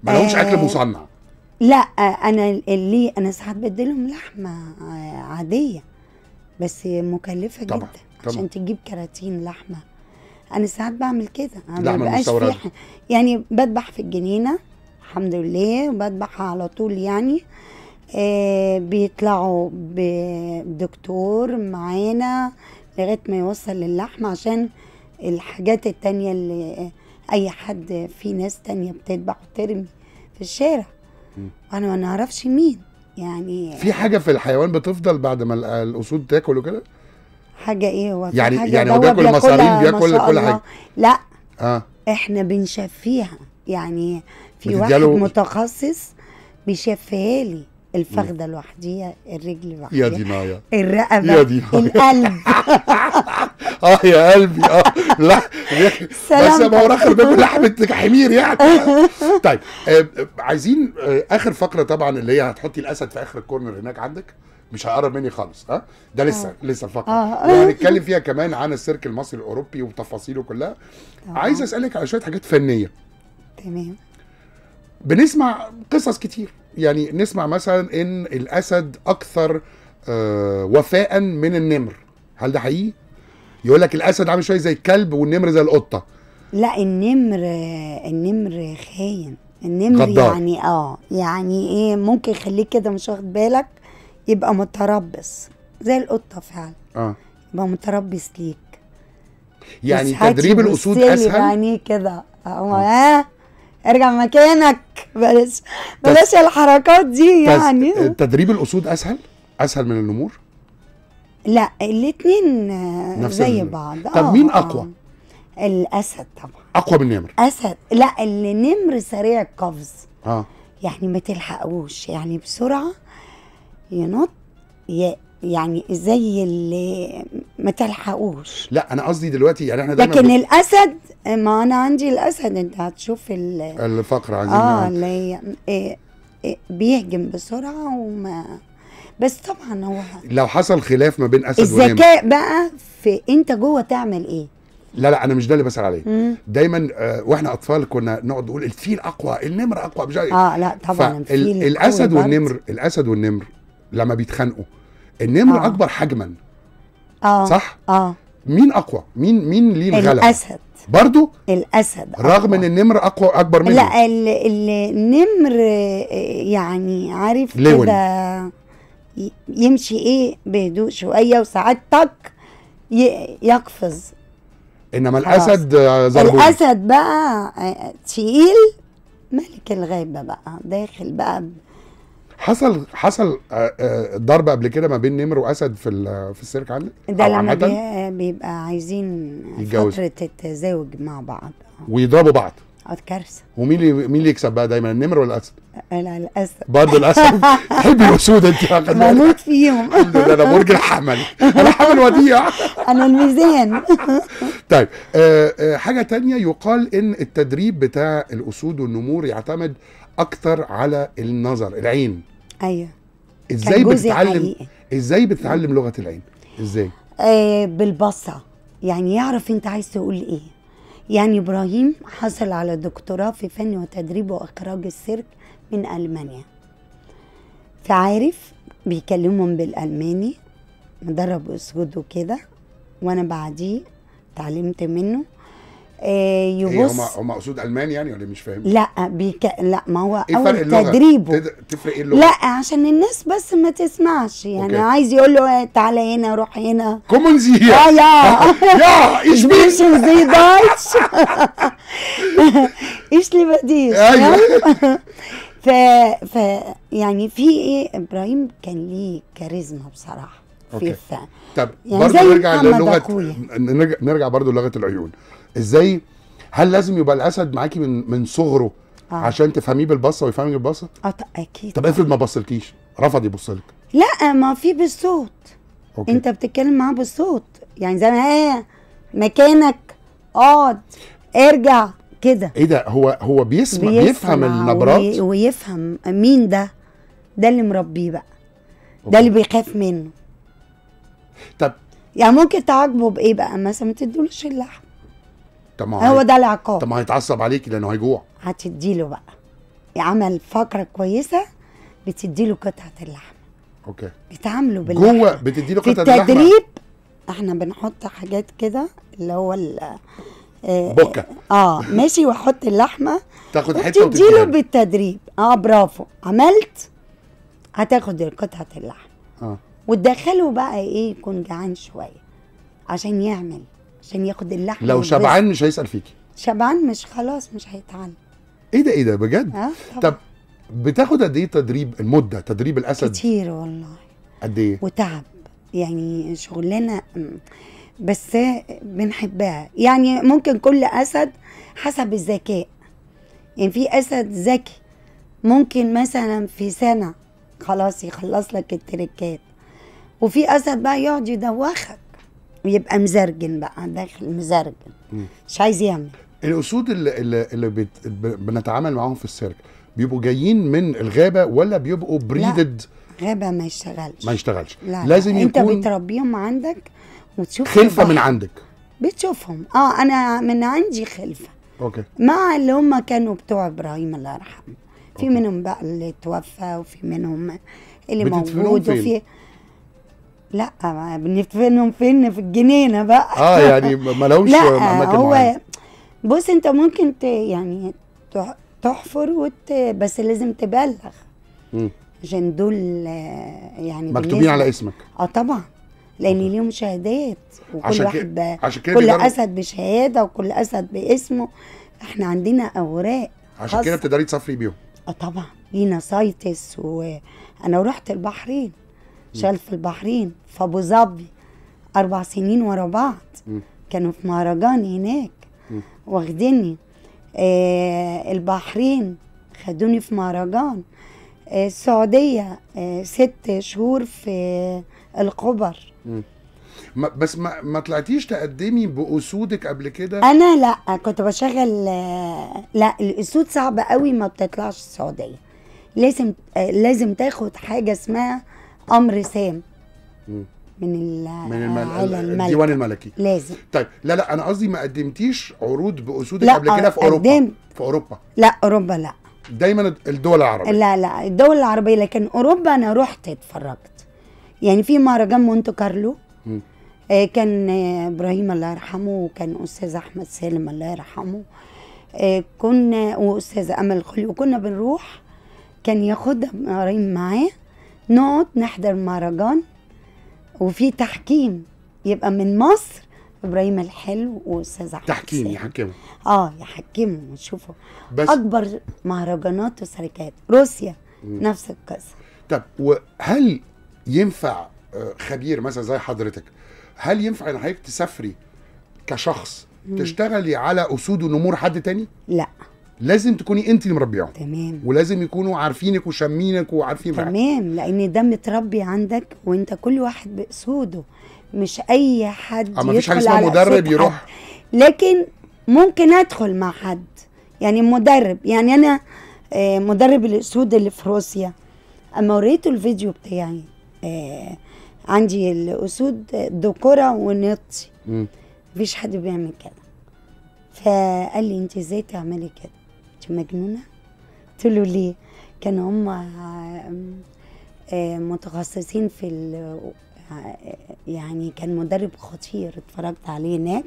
ما لهمش اكل مصنع لا انا ليه انا ساعات بديلهم لحمه عاديه بس مكلفه طبعًا. جدا طبعًا. عشان تجيب كراتين لحمه انا ساعات بعمل كده انا ما بقاش في يعني بذبح في الجنينه الحمد لله وبذبح على طول يعني آه بيطلعوا بدكتور معانا لغايه ما يوصل اللحم عشان الحاجات التانية اللي اي حد في ناس تانية بتذبح وترمي في الشارع انا ما نعرفش مين يعني في حاجه في الحيوان بتفضل بعد ما الاسود تاكل وكده حاجه ايه هو يعني حاجة يعني هو بياكل مصارين بياكل كل حاجه لا اه احنا بنشفيها يعني في واحد متخصص بيشفيها لي الفخده لوحديها الرجل لوحديها يا دي مايا الرقبه يا دي مايا القلب اه يا قلبي اه لا بس ما هو اخر باب لحمه حمير يعني طيب آه، آه، عايزين آه، اخر فقره طبعا اللي هي هتحطي الاسد في اخر الكورنر هناك عندك مش هيقرب مني خالص ها ده لسه آه. لسه فقط آه،, آه. وهنتكلم فيها كمان عن السيرك المصري الاوروبي وتفاصيله كلها آه. عايز اسالك على شويه حاجات فنيه تمام بنسمع قصص كتير يعني نسمع مثلا ان الاسد اكثر آه وفاء من النمر هل ده حقيقي يقول لك الاسد عامل شويه زي الكلب والنمر زي القطه لا النمر النمر خاين النمر غدار. يعني اه يعني ايه ممكن يخليك كده مش واخد بالك يبقى متربص زي القطه فعلا اه يبقى متربص ليك يعني تدريب الاسود اسهل يعني كده آه. اه ارجع مكانك بلاش بلاش الحركات دي يعني تدريب الاسود اسهل اسهل من النمور لا الاتنين زي بعض طب آه. مين اقوى آه. الاسد طبعا اقوى من النمر اسد لا النمر سريع القفز اه يعني ما تلحقوش يعني بسرعه ينط يعني زي اللي ما تلحقوش لا انا قصدي دلوقتي يعني احنا دايما لكن ب... الاسد ما انا عندي الاسد انت هتشوف ال... الفقره عايزين اه اللي إيه إيه بيهجم بسرعه وما بس طبعا هو لو حصل خلاف ما بين اسد الذكاء بقى في انت جوه تعمل ايه لا لا انا مش ده اللي بسال عليه دايما آه واحنا اطفال كنا نقعد نقول الفيل اقوى النمر اقوى مش إيه. اه لا طبعا الفيل الاسد والنمر الاسد والنمر لما بيتخانقوا النمر آه. اكبر حجما اه صح اه مين اقوى مين مين ليه الغلبه الاسد برضو الاسد رغم ان النمر اقوى اكبر منه لا النمر آه، يعني عارف كده يمشي ايه بهدوء شويه وساعات تك يقفز انما خلاص. الاسد آه، زربون. الاسد بقى آه، تقيل ملك الغابه بقى داخل بقى حصل حصل آه، آه، ضرب قبل كده ما بين نمر واسد في في السيرك عندك ده لما بيبقى عايزين يتجوز. فتره التزاوج مع بعض آه. ويضربوا بعض اه كارثه ومين اللي مين اللي يكسب بقى دايما النمر ولا الاسد؟ لا الاسد برضه الاسد تحبي الاسود انت مولود فيهم ده انا برج الحمل انا حمل وديع انا الميزان طيب حاجه تانية يقال ان التدريب بتاع الاسود والنمور يعتمد اكتر على النظر العين ايوه ازاي بتتعلم حقيقي. ازاي بتتعلم لغه العين ازاي آه بالبصه يعني يعرف انت عايز تقول ايه يعني ابراهيم حصل على دكتوراه في فن وتدريب واخراج السيرك من المانيا فعارف بيكلمهم بالالماني مدرب اسود وكده وانا بعديه اتعلمت منه آه، إيه، يبص إيه هم مقصود المان يعني ولا مش فاهم لا بيك... لا ما هو إيه اول تدريبه تفرق ايه اللغه لا عشان الناس بس ما تسمعش يعني أوكي. عايز يقول له إيه، تعالى هنا روح هنا كومون زي اه يا يا ايش بيش زي دايتش ايش لي بديش ايوه ف... ف يعني في ايه ابراهيم كان ليه كاريزما بصراحه في الفن طب يعني برضه نرجع للغه نرجع برضه لغه العيون ازاي هل لازم يبقى الاسد معاكي من من صغره آه. عشان تفهميه بالبصه ويفهمك بالبصه؟ اه اكيد طب افرض ما بصلكيش رفض يبص لك لا ما في بالصوت أوكي. انت بتتكلم معاه بالصوت يعني زي ما آه، مكانك اقعد ارجع كده ايه ده هو هو بيسمع, بيسمع بيفهم النبرات وي... ويفهم مين ده ده اللي مربيه بقى أوكي. ده اللي بيخاف منه طب يعني ممكن تعاقبه بايه بقى مثلا ما تدولوش اللحم طب هو ده العقاب طب ما هيتعصب عليكي لانه هيجوع هتديله بقى عمل فقره كويسه بتديله قطعه اللحمه اوكي بتعامله باللحمه جوه بتديله قطعه اللحمه في التدريب اللحمة. احنا بنحط حاجات كده اللي هو بكه آه،, اه ماشي واحط اللحمه تاخد حته وتديله بالتدريب اه برافو عملت هتاخد قطعه اللحمه اه وتدخله بقى ايه يكون جعان شويه عشان يعمل عشان ياخد اللحم لو شبعان مش هيسال فيكي شبعان مش خلاص مش هيتعلم ايه ده ايه ده بجد آه طب بتاخد قد ايه تدريب المده تدريب الاسد كتير والله قد ايه وتعب يعني شغلانه بس بنحبها يعني ممكن كل اسد حسب الذكاء يعني في اسد ذكي ممكن مثلا في سنه خلاص يخلص لك التركات وفي اسد بقى يقعد يدوخك ويبقى مزرجن بقى داخل مزرجن مش عايز يعمل الاسود اللي اللي, اللي بت... بنتعامل معاهم في السيرك بيبقوا جايين من الغابه ولا بيبقوا بريدد لا. غابه ما يشتغلش ما يشتغلش لا لازم لا. يكون انت بتربيهم عندك وتشوف خلفه البحر. من عندك بتشوفهم اه انا من عندي خلفه اوكي مع اللي هم كانوا بتوع ابراهيم الله يرحمه في منهم بقى اللي توفى وفي منهم اللي موجود وفي لا بندفنهم فين في الجنينه بقى اه يعني لهمش اماكن هو بص انت ممكن ت يعني تحفر وت بس لازم تبلغ عشان دول يعني مكتوبين على اسمك اه طبعا لان ليهم شهادات وكل عشان واحد عشان كده كل اسد بشهاده وكل اسد باسمه احنا عندنا اوراق عشان كده بتقدري تسافري بيهم اه طبعا لينا سايتس وانا رحت البحرين شال في البحرين في ابو ظبي اربع سنين ورا بعض كانوا في مهرجان هناك واخدني آه البحرين خدوني في مهرجان آه السعوديه آه ست شهور في آه القبر ما بس ما ما طلعتيش تقدمي باسودك قبل كده انا لا كنت بشغل آه، لا الاسود صعبه قوي ما بتطلعش السعوديه لازم آه، لازم تاخد حاجه اسمها امر سام من من آه، الديوان الملكي لازم طيب لا لا انا قصدي ما قدمتيش عروض باسودك قبل كده في آه، اوروبا قدمت. في اوروبا لا اوروبا لا دايما الدول العربيه لا لا الدول العربيه لكن اوروبا انا رحت اتفرجت يعني في مهرجان مونتو كارلو آه كان آه ابراهيم الله يرحمه وكان استاذ احمد سالم الله يرحمه آه كنا واستاذ امل خلي وكنا بنروح كان ياخدها ابراهيم معاه نقعد نحضر مهرجان وفي تحكيم يبقى من مصر ابراهيم الحلو واستاذ احمد تحكيم يحكموا اه يحكموا ويشوفوا بس اكبر مهرجانات وشركات روسيا مم. نفس القصه طب وهل ينفع آه، خبير مثلا زي حضرتك هل ينفع ان حضرتك تسافري كشخص مم. تشتغلي على اسود ونمور حد تاني؟ لا لازم تكوني انت اللي مربيهم تمام ولازم يكونوا عارفينك وشامينك وعارفين تمام معك. لان ده متربي عندك وانت كل واحد باسوده مش اي حد اما فيش حاجه اسمها مدرب يروح حد. لكن ممكن ادخل مع حد يعني مدرب يعني انا آه، مدرب الاسود اللي في روسيا اما وريته الفيديو بتاعي آه، عندي الاسود ذكوره آه، ونطي مفيش حد بيعمل كده فقال لي انت ازاي تعملي كده مجنونه قلت له ليه كان هم آه، متخصصين في يعني كان مدرب خطير اتفرجت عليه هناك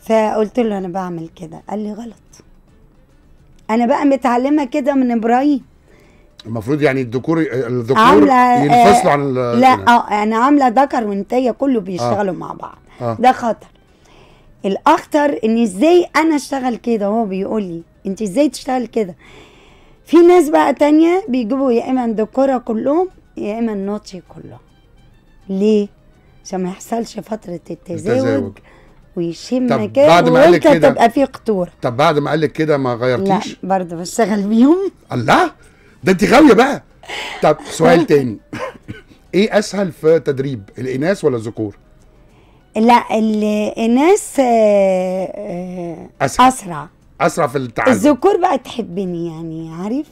فقلت له انا بعمل كده قال لي غلط انا بقى متعلمه كده من ابراهيم المفروض يعني الذكور الذكور ينفصلوا عن آه، لا اه انا يعني عامله ذكر وانتيه كله بيشتغلوا آه. مع بعض آه. ده خطر الاخطر ان ازاي انا اشتغل كده هو بيقول لي انت ازاي تشتغل كده في ناس بقى تانية بيجيبوا يا اما الدكورة كلهم يا اما النوتي كلهم ليه عشان ما يحصلش فترة التزاوج, التزاوج. ويشم كده بعد ما قالك كده تبقى في قطورة طب بعد ما قالك كده ما غيرتيش لا برضه بشتغل بيهم الله ده انت غاويه بقى طب سؤال تاني ايه اسهل في تدريب الاناث ولا الذكور لا الاناث آه، آه، اسرع, أسرع. اسرع في التعلم الذكور بقى تحبني يعني عارف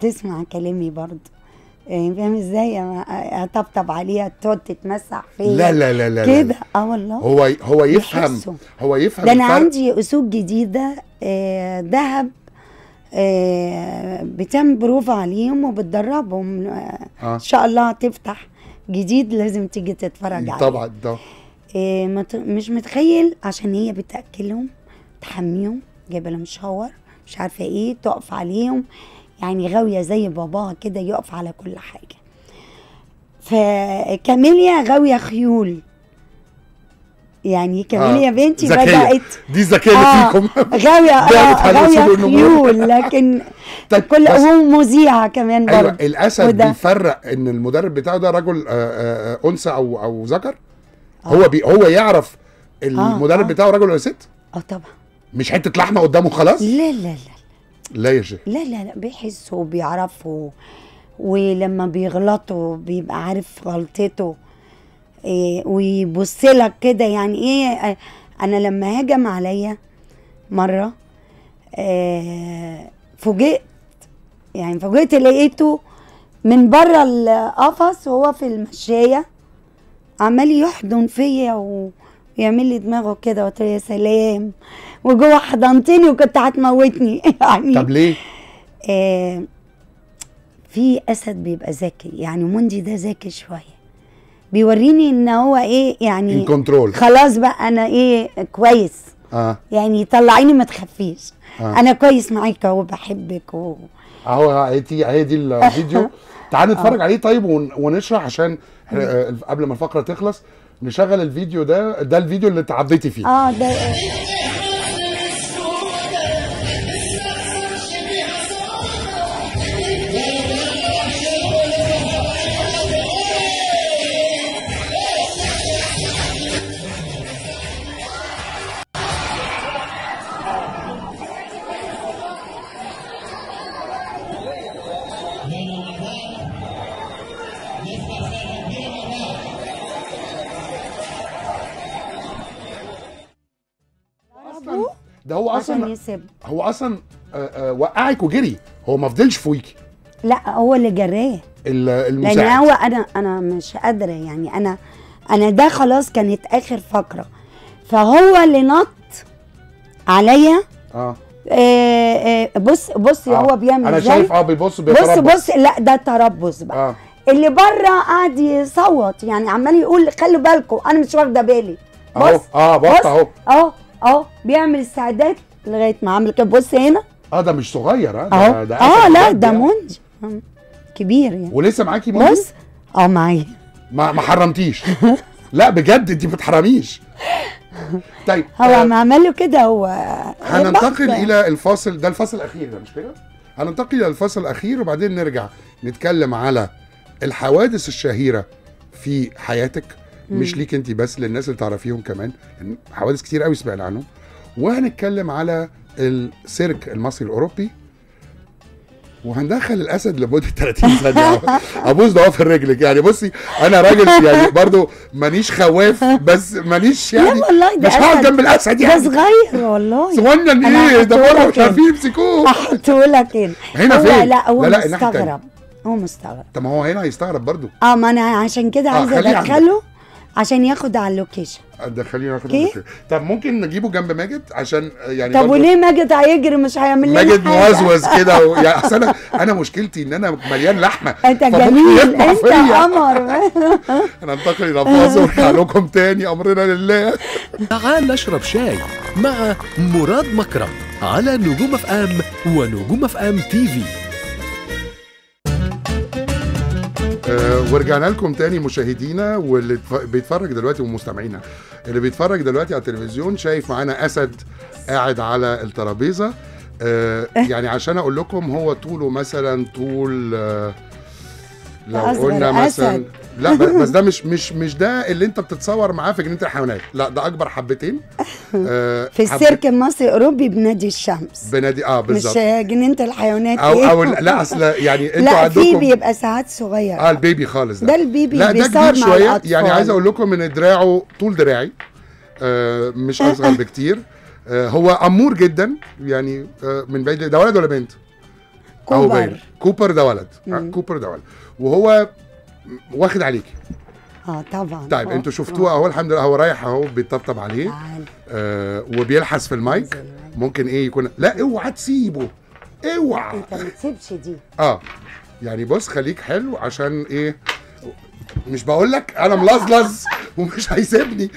تسمع كلامي برضه يعني فاهم ازاي اطبطب عليها تقعد تتمسح فيا لا لا لا لا كده اه والله هو هو يفهم هو يفهم ده انا الفرق. عندي اسود جديده آه، ذهب آه، بتم بتعمل بروفا عليهم وبتدربهم آه، ان شاء الله تفتح جديد لازم تيجي تتفرج عليه طبعا ده مش متخيل عشان هي بتاكلهم تحميهم جايبه لها مشاور مش عارفه ايه تقف عليهم يعني غاويه زي باباها كده يقف على كل حاجه فكاميليا غاويه خيول يعني كاميليا آه بنتي زكية. بدات دي ذكيه آه فيكم غاويه آه غاويه خيول لكن طيب كل ومذيعه كمان أيوة، برضه أيوة الاسد وده. بيفرق ان المدرب بتاعه ده رجل آه، آه، انثى او او ذكر آه. هو بي هو يعرف آه، المدرب آه. بتاعه رجل ولا ست اه طبعا مش حته لحمه قدامه خلاص لا لا لا لا يا شيخ لا لا لا بيحسوا وبيعرفوا ولما بيغلطوا بيبقى عارف غلطته إيه ويبص لك كده يعني ايه انا لما هاجم عليا مره إيه فوجئت يعني فوجئت لقيته من بره القفص وهو في المشايه عمال يحضن فيا و... يعمل لي دماغه كده قلت له يا سلام وجوه حضنتني وكنت هتموتني يعني طب ليه؟ آه في اسد بيبقى ذكي يعني مندي ده ذكي شويه بيوريني ان هو ايه يعني خلاص بقى انا ايه كويس آه. يعني طلعيني ما تخفيش آه. انا كويس معاك وبحبك و... اهو هي دي هي دي الفيديو تعالى نتفرج آه. عليه طيب ونشرح عشان آه، قبل ما الفقره تخلص نشغل الفيديو ده ده الفيديو اللي اتعبيتي فيه اه ده ده هو اصلا يسيب. هو اصلا آه، آه، وقعك وجري هو ما فضلش فوقيكي لا هو اللي جراه المساعد لان هو انا انا مش قادره يعني انا انا ده خلاص كانت اخر فقره فهو اللي نط عليا اه, آه، بص بص آه. هو بيعمل انا شايف اه بيبص بيتربص بص بص لا ده تربص بقى آه. اللي بره قاعد يصوت يعني عمال يقول خلوا بالكم انا مش واخده بالي بص اهو اه بص اهو اهو اهو بيعمل استعداد لغايه ما عامل كده بص هنا اه ده مش صغير اه ده, ده اه لا ده مونج كبير يعني ولسه معاكي مونج بص اه معايا ما ما حرمتيش لا بجد انت ما بتحرميش طيب هو آه، ما عمل له كده هو هننتقل الى يعني. الفاصل ده الفاصل الاخير ده مش كده هننتقل الى الفاصل الاخير وبعدين نرجع نتكلم على الحوادث الشهيره في حياتك مش ليك انت بس للناس اللي تعرفيهم كمان حوادث كتير قوي سمعنا عنهم وهنتكلم على السيرك المصري الاوروبي وهندخل الاسد لمده 30 ثانيه ابوس ضعف رجلك يعني بصي انا راجل يعني برضو مانيش خواف بس مانيش يعني لا والله مش هقعد جنب الاسد يعني ده صغير والله صغنن ايه ده بره مش عارفين يمسكوه لك هنا هنا فين؟ لا هو لا مستغرب هو مستغرب طب ما هو هنا هيستغرب برضو اه ما انا عشان كده آه، عايزه ادخله عشان ياخد على اللوكيشن دخلينا ناخد اللوكيشن طب ممكن نجيبه جنب ماجد عشان يعني طب وليه ماجد هيجري مش هيعمل لنا ماجد موزوز كده و... يعني اصل انا انا مشكلتي ان انا مليان لحمه انت جميل انت قمر انا انتقل الى فاصل وارجع لكم تاني امرنا لله تعال نشرب شاي مع مراد مكرم على نجوم اف ام ونجوم اف ام تي في آه، ورجعنا لكم تاني مشاهدينا واللي بيتفرج دلوقتي ومستمعينا اللي بيتفرج دلوقتي على التلفزيون شايف معانا اسد قاعد على الترابيزه آه، يعني عشان اقول لكم هو طوله مثلا طول آه، لو قلنا مثلا لا بس ده مش مش مش ده اللي انت بتتصور معاه في جنينه الحيوانات لا ده اكبر حبتين آه، في السيرك المصري الاوروبي بنادي الشمس بنادي اه بالظبط مش جنينه الحيوانات او إيه؟ او لا اصل يعني انتوا عندكم لا في بيبقى ساعات صغير اه البيبي خالص ده ده البيبي لا ده كبير شويه يعني عايز اقول لكم ان دراعه طول دراعي آه مش اصغر بكتير آه هو امور جدا يعني آه من بعيد ده ولد ولا بنت؟ كوبر كوبر ده ولد مم. آه، كوبر ده ولد وهو واخد عليكي اه طبعا طيب انتوا آه، شفتوه آه. اهو الحمد لله هو رايح اهو بيطبطب عليه آه وبيلحس في المايك ممكن ايه يكون لا اوعى تسيبه اوعى انت ما تسيبش دي اه يعني بص خليك حلو عشان ايه مش بقول لك انا ملزلز ومش هيسيبني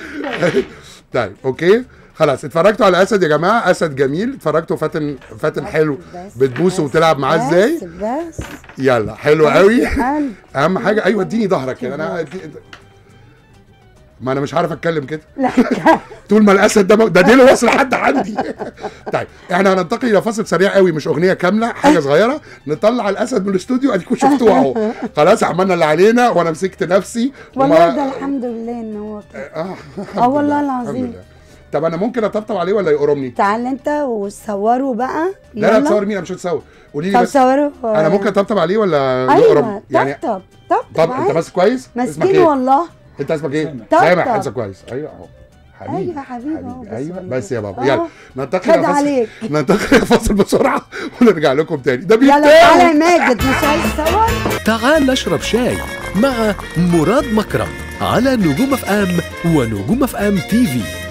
طيب اوكي خلاص اتفرجتوا على اسد يا جماعه اسد جميل اتفرجتوا فاتن فاتن حلو بتبوسه وتلعب معاه ازاي بس بس يلا حلو قوي اهم حاجه ايوه اديني ظهرك يعني. كده انا ما انا مش عارف اتكلم كده طول ما الاسد ده ده ديله وصل لحد عندي طيب احنا هننتقل الى فاصل سريع قوي مش اغنيه كامله حاجه صغيره نطلع الاسد من الاستوديو اديكم شفتوه اهو خلاص عملنا اللي علينا وانا مسكت نفسي والله ده الحمد لله ان هو آه. اه والله العظيم طب انا ممكن اطبطب عليه ولا يقرمني تعال انت وصوره بقى لا لا تصور مين انا مش هتصور قولي لي بس صوره انا ممكن اطبطب عليه ولا أيوة. يقرم يعني طب طبطب طب انت ماسك كويس ماسكين إيه؟ والله انت اسمك ايه سامح انسى كويس ايوه اهو حبيبي ايوه حبيبي, حبيبي. ايوه بس يا بابا يلا ننتقل عليك ننتقل فاصل بسرعه ونرجع لكم تاني ده بيتاو يلا تعالى يا ماجد مش عايز تصور تعال نشرب شاي مع مراد مكرم على نجوم اف ام ونجوم اف ام تي في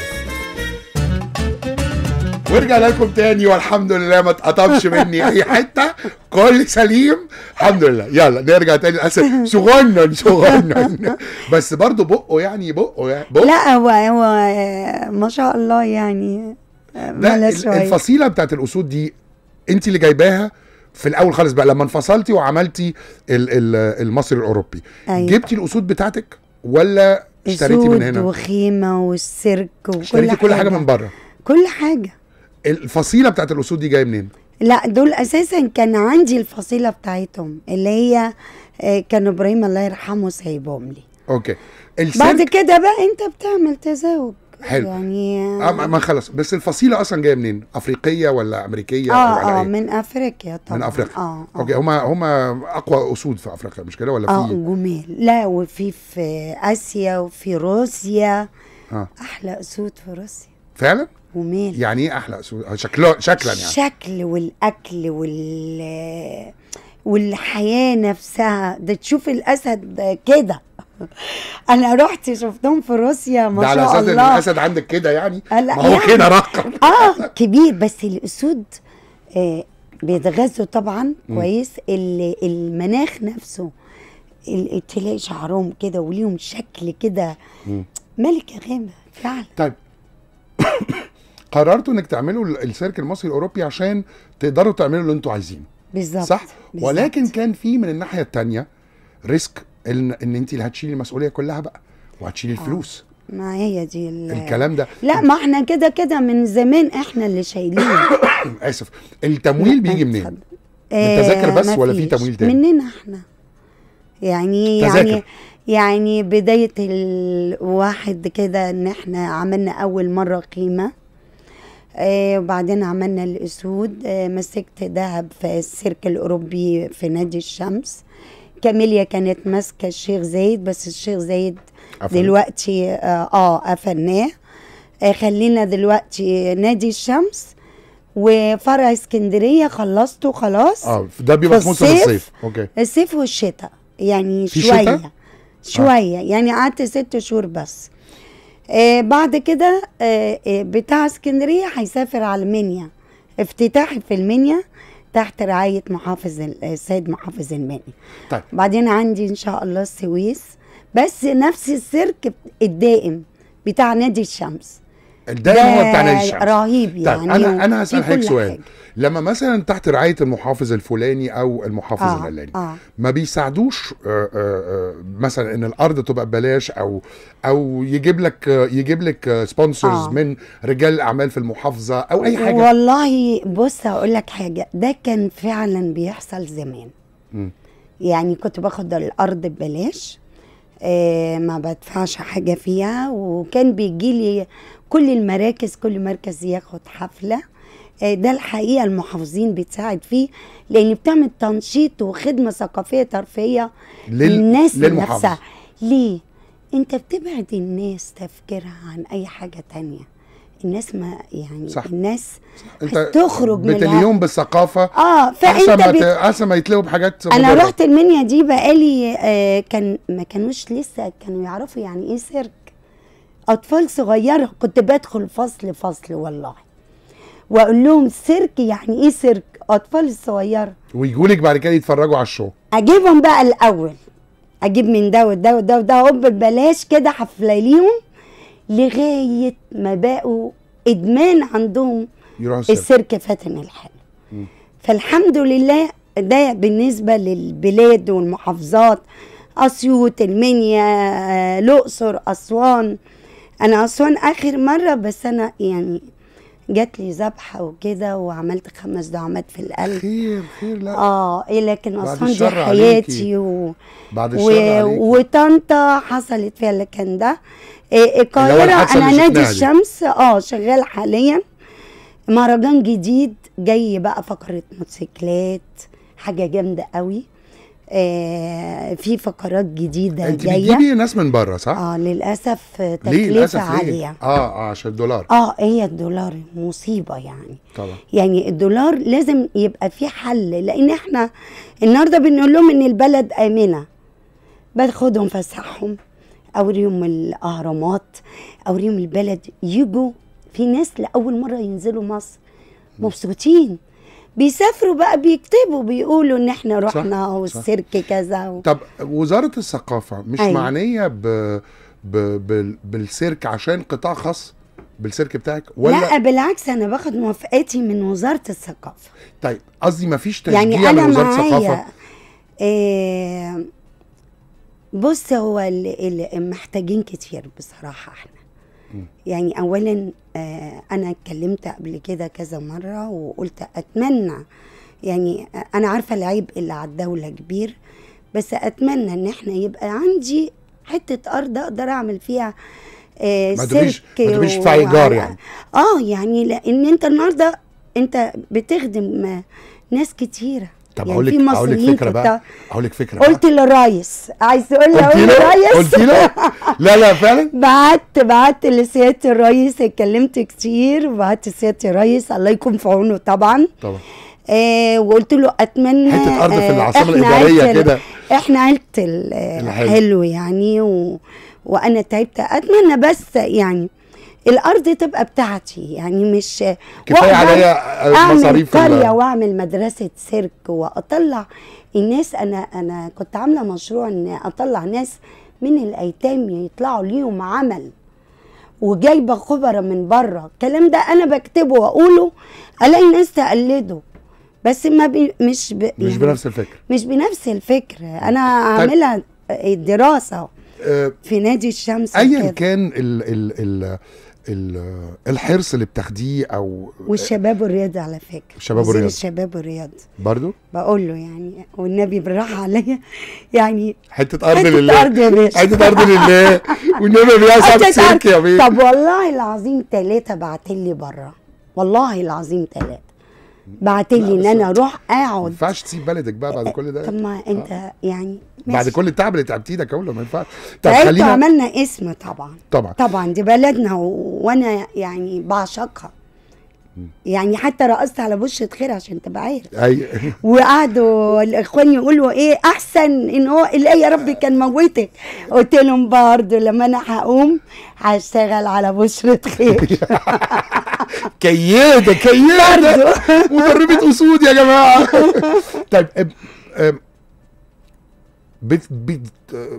ورجع لكم تاني والحمد لله ما اتقطمش مني اي حته كل سليم الحمد لله يلا نرجع تاني للاسف صغنن صغنن بس برضه بقه يعني بقه يعني بقه لا هو هو ما شاء الله يعني الفصيله بتاعت الاسود دي انت اللي جايباها في الاول خالص بقى لما انفصلتي وعملتي المصري الاوروبي أيوة. جبتي الاسود بتاعتك ولا اشتريتي من هنا؟ وخيمه والسيرك وكل اشتريتي كل حاجه, حاجة من بره كل حاجه الفصيله بتاعت الاسود دي جايه منين لا دول اساسا كان عندي الفصيله بتاعتهم اللي هي آه، كان ابراهيم الله يرحمه سايبهم لي اوكي السلك بعد كده بقى انت بتعمل تزاوج حلو يعني آه، ما خلص بس الفصيله اصلا جايه منين افريقيه ولا امريكيه اه اه إيه؟ من افريقيا طبعا من افريقيا آه, اه اوكي هما هما اقوى اسود في افريقيا مش كده ولا في اه جميل لا وفي في اسيا وفي روسيا آه. احلى اسود في روسيا فعلا ومال يعني ايه احلى اسود شكله شكلا يعني الشكل والاكل وال والحياه نفسها ده تشوف الاسد كده انا رحت شفتهم في روسيا ما شاء الله ده على اساس الاسد عندك كده يعني ما هو يعني كده رقم اه كبير بس الاسود آه بيتغذوا طبعا م. كويس المناخ نفسه تلاقي شعرهم كده وليهم شكل كده ملكه غامه فعلا طيب قررتوا انك تعملوا السيرك المصري الاوروبي عشان تقدروا تعملوا اللي انتوا عايزينه بالظبط صح بالزبط. ولكن كان في من الناحيه الثانيه ريسك ان, إن انت اللي هتشيلي المسؤوليه كلها بقى وهتشيلي آه. الفلوس آه. ما هي دي الكلام ده لا ما احنا كده كده من زمان احنا اللي شايلين اسف التمويل بيجي منين؟ من تذاكر بس آه، ولا في تمويل تاني؟ مننا احنا يعني يعني يعني بدايه الواحد كده ان احنا عملنا اول مره قيمه آه، وبعدين عملنا الأسود آه، مسكت دهب في السيرك الأوروبي في نادي الشمس كاميليا كانت ماسكة الشيخ زايد بس الشيخ زايد دلوقتي آه،, آه قفلناه آه خلينا دلوقتي نادي الشمس وفرع اسكندريه خلصته خلاص اه ده بيبقى في الصيف اوكي الصيف والشتاء يعني شويه شويه آه. يعني قعدت ست شهور بس آه بعد كده آه, آه، بتاع اسكندريه هيسافر على المنيا افتتاحي في المنيا تحت رعايه محافظ السيد آه، محافظ المنيا طيب. بعدين عندي ان شاء الله السويس بس نفس السيرك الدائم بتاع نادي الشمس ده هو بتاع نادي رهيب طيب، يعني طيب انا انا هسال حضرتك سؤال حاجة. لما مثلا تحت رعايه المحافظ الفلاني او المحافظ آه العلاني آه. ما بيساعدوش آآ آه، آآ آه، آه، مثلا ان الارض تبقى ببلاش او او يجيب لك يجيب لك سبونسرز آه. من رجال الاعمال في المحافظه او اي حاجه والله بص هقول لك حاجه ده كان فعلا بيحصل زمان م. يعني كنت باخد الارض ببلاش آه، ما بدفعش حاجه فيها وكان بيجي لي كل المراكز كل مركز ياخد حفله آه، ده الحقيقه المحافظين بتساعد فيه لان بتعمل تنشيط وخدمه ثقافيه ترفيهيه لل... للناس للمحافظ. نفسها ليه انت بتبعد الناس تفكيرها عن اي حاجه تانية الناس ما يعني صح. الناس تخرج هتخرج من اليوم بالثقافه اه فانت بت... ما يتلاقوا بحاجات انا مجرد. رحت المنيا دي بقالي آه كان ما كانوش لسه كانوا يعرفوا يعني ايه سيرك اطفال صغيره كنت بدخل فصل فصل والله واقول لهم سيرك يعني ايه سيرك اطفال الصغيره ويجوا لك بعد كده يتفرجوا على الشو اجيبهم بقى الاول اجيب من ده وده وده وده هوب ببلاش كده حفله ليهم لغايه ما بقوا ادمان عندهم السركه فاتن الحال فالحمد لله ده بالنسبه للبلاد والمحافظات اسيوط المنيا آه، الاقصر اسوان انا اسوان اخر مره بس انا يعني جات لي ذبحه وكده وعملت خمس دعامات في القلب خير خير لا اه إيه لكن اصلا دي حياتي و... بعد و... وطنطا حصلت فيها لكن ده إيه، إيه، القاهره انا نادي الشمس اه شغال حاليا مهرجان جديد جاي بقى فقره موتوسيكلات حاجه جامده قوي آه، في فقرات جديده انت جايه انت ناس من بره صح؟ اه للاسف تكلفه ليه؟ للأسف عاليه ليه؟ اه اه عشان الدولار اه هي الدولار مصيبه يعني طبعا يعني الدولار لازم يبقى في حل لان احنا النهارده بنقول لهم ان البلد امنه باخدهم فسحهم اوريهم الاهرامات اوريهم البلد يجوا في ناس لاول مره ينزلوا مصر مبسوطين بيسافروا بقى بيكتبوا بيقولوا ان احنا رحنا والسيرك كذا و... طب وزاره الثقافه مش أيوة. معنيه ب... ب... ب... بالسيرك عشان قطاع خاص بالسيرك بتاعك ولا لا بالعكس انا باخد موافقاتي من وزاره الثقافه طيب قصدي ما فيش يعني تشجيع يعني أنا من وزاره الثقافه إيه بص هو اللي محتاجين كتير بصراحه احنا يعني اولا آه، انا اتكلمت قبل كده كذا مره وقلت اتمنى يعني آه، انا عارفه العيب اللي على الدوله كبير بس اتمنى ان احنا يبقى عندي حته ارض اقدر اعمل فيها سيرك آه، ما تبقيش في ايجار يعني اه يعني لان انت النهارده انت بتخدم ناس كتيره طب يعني لك اقول لك فكره بقى هقول لك فكره قلت للرايس عايز تقول لي اقول للرايس قلت له لا لا فعلا بعت بعت لسياده الريس اتكلمت كتير وبعت لسياده الريس الله يكون في عونه طبعا طبعا آه وقلت له اتمنى حته ارض في آه، العاصمه الاداريه كده احنا عيله الحلو يعني و... وانا تعبت اتمنى بس يعني الارض تبقى بتاعتي يعني مش كفايه عليا مصاريف قريه واعمل مدرسه سيرك واطلع الناس انا انا كنت عامله مشروع ان اطلع ناس من الايتام يطلعوا ليهم عمل وجايبه خبره من بره الكلام ده انا بكتبه واقوله الاقي ناس تقلده بس ما بي مش ب... مش يعني بنفس الفكر مش بنفس الفكر انا طيب. عاملها دراسه آه، في نادي الشمس ايا كان ال ال ال الحرص اللي بتاخديه او والشباب والرياض على فكره الشباب والرياض الشباب والرياض برضو بقول له يعني والنبي بالراحه عليا يعني حته ارض لله حته ارض يا باشا حته ارض لله والنبي بيصعب سلك يا بيه طب والله العظيم ثلاثه بعت لي بره والله العظيم ثلاثه بعتلي ان انا اروح اقعد ما ينفعش تسيب بلدك بقى بعد كل ده طب ما آه. انت آه. يعني ماشي. بعد كل التعب اللي تعبتيه ده كله ما ينفعش طب خلينا عملنا اسم طبعا طبعا طبعا دي بلدنا و... وانا يعني بعشقها يعني حتى رقصت على بشرة خير عشان تبقى عارف ايوه وقعدوا الاخوان يقولوا ايه احسن ان هو الايه يا ربي كان موتك قلت لهم برضه لما انا هقوم هشتغل على بشرة خير كيده كيده مدربة اسود يا جماعه طيب أب أب بت بت